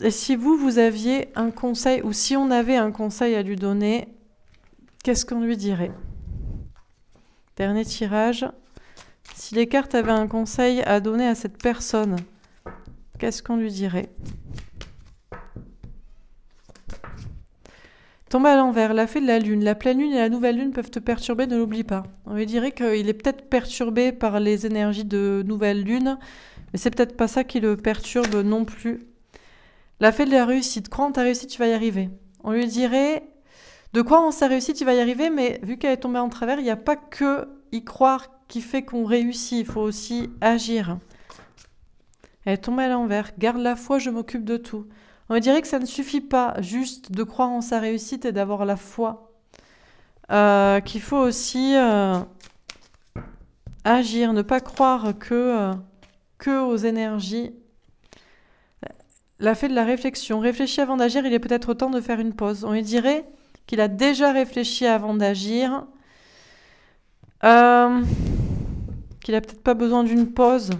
Et si vous, vous aviez un conseil, ou si on avait un conseil à lui donner, qu'est-ce qu'on lui dirait Dernier tirage. Si les cartes avaient un conseil à donner à cette personne, qu'est-ce qu'on lui dirait Tombe à l'envers, la fée de la lune, la pleine lune et la nouvelle lune peuvent te perturber, ne l'oublie pas. On lui dirait qu'il est peut-être perturbé par les énergies de nouvelle lune, mais c'est peut-être pas ça qui le perturbe non plus. La fée de la réussite, crois en ta réussite, tu vas y arriver. On lui dirait de quoi en sa réussite, tu vas y arriver, mais vu qu'elle est tombée en travers, il n'y a pas que y croire qui fait qu'on réussit, il faut aussi agir. Elle est tombée à l'envers, garde la foi, je m'occupe de tout. On dirait que ça ne suffit pas juste de croire en sa réussite et d'avoir la foi. Euh, qu'il faut aussi euh, agir, ne pas croire que, euh, que aux énergies. La fait de la réflexion. Réfléchir avant d'agir, il est peut-être temps de faire une pause. On dirait qu'il a déjà réfléchi avant d'agir. qu'il n'a peut-être pas besoin d'une pause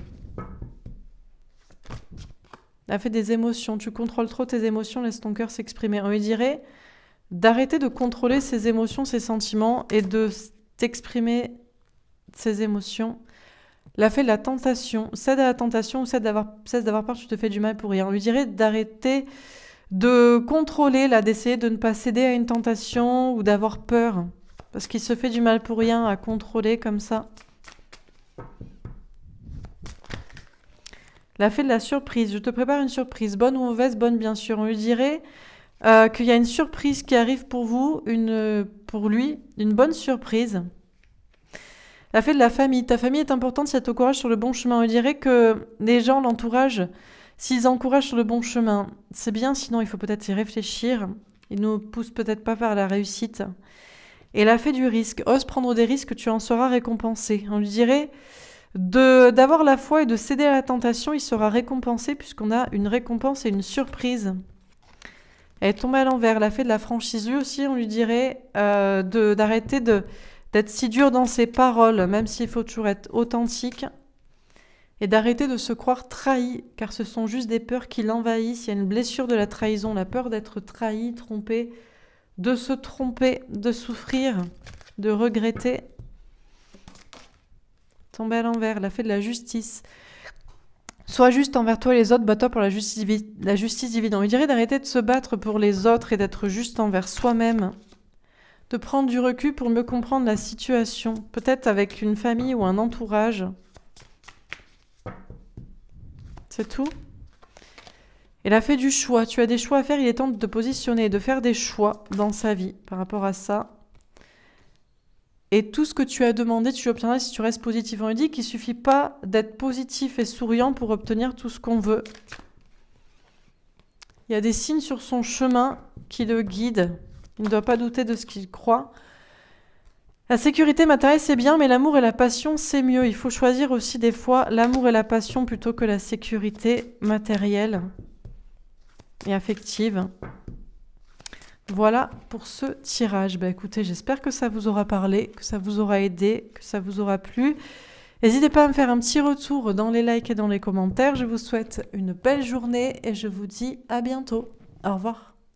a fait des émotions. Tu contrôles trop tes émotions, laisse ton cœur s'exprimer. On lui dirait d'arrêter de contrôler ses émotions, ses sentiments et de t'exprimer ses émotions. La fait la tentation, cède à la tentation ou d'avoir, cesse d'avoir peur, tu te fais du mal pour rien. On lui dirait d'arrêter de contrôler, d'essayer de ne pas céder à une tentation ou d'avoir peur. Parce qu'il se fait du mal pour rien à contrôler comme ça la fée de la surprise. Je te prépare une surprise, bonne ou mauvaise, bonne bien sûr. On lui dirait euh, qu'il y a une surprise qui arrive pour vous, une, pour lui, une bonne surprise. La fée de la famille. Ta famille est importante si elle t'encourage sur le bon chemin. On lui dirait que les gens, l'entourage, s'ils encouragent sur le bon chemin, c'est bien, sinon il faut peut-être y réfléchir. Ils ne nous poussent peut-être pas vers la réussite. Et la fée du risque. Ose prendre des risques, tu en seras récompensé. On lui dirait d'avoir la foi et de céder à la tentation, il sera récompensé puisqu'on a une récompense et une surprise. Elle est tombée à l'envers, la fée de la franchise. Lui aussi, on lui dirait euh, d'arrêter d'être si dur dans ses paroles, même s'il faut toujours être authentique, et d'arrêter de se croire trahi, car ce sont juste des peurs qui l'envahissent. Il y a une blessure de la trahison, la peur d'être trahi, trompé, de se tromper, de souffrir, de regretter tomber à l'envers, la fait de la justice. Sois juste envers toi et les autres, bats pour la justice, la justice divine. dirait d'arrêter de se battre pour les autres et d'être juste envers soi-même. De prendre du recul pour mieux comprendre la situation. Peut-être avec une famille ou un entourage. C'est tout Elle a fait du choix. Tu as des choix à faire. Il est temps de te positionner, de faire des choix dans sa vie par rapport à ça. Et tout ce que tu as demandé, tu l'obtiendras si tu restes positif dit dit qu'il suffit pas d'être positif et souriant pour obtenir tout ce qu'on veut. Il y a des signes sur son chemin qui le guident. Il ne doit pas douter de ce qu'il croit. La sécurité matérielle, c'est bien, mais l'amour et la passion, c'est mieux. Il faut choisir aussi des fois l'amour et la passion plutôt que la sécurité matérielle et affective. Voilà pour ce tirage. Bah, écoutez, j'espère que ça vous aura parlé, que ça vous aura aidé, que ça vous aura plu. N'hésitez pas à me faire un petit retour dans les likes et dans les commentaires. Je vous souhaite une belle journée et je vous dis à bientôt. Au revoir.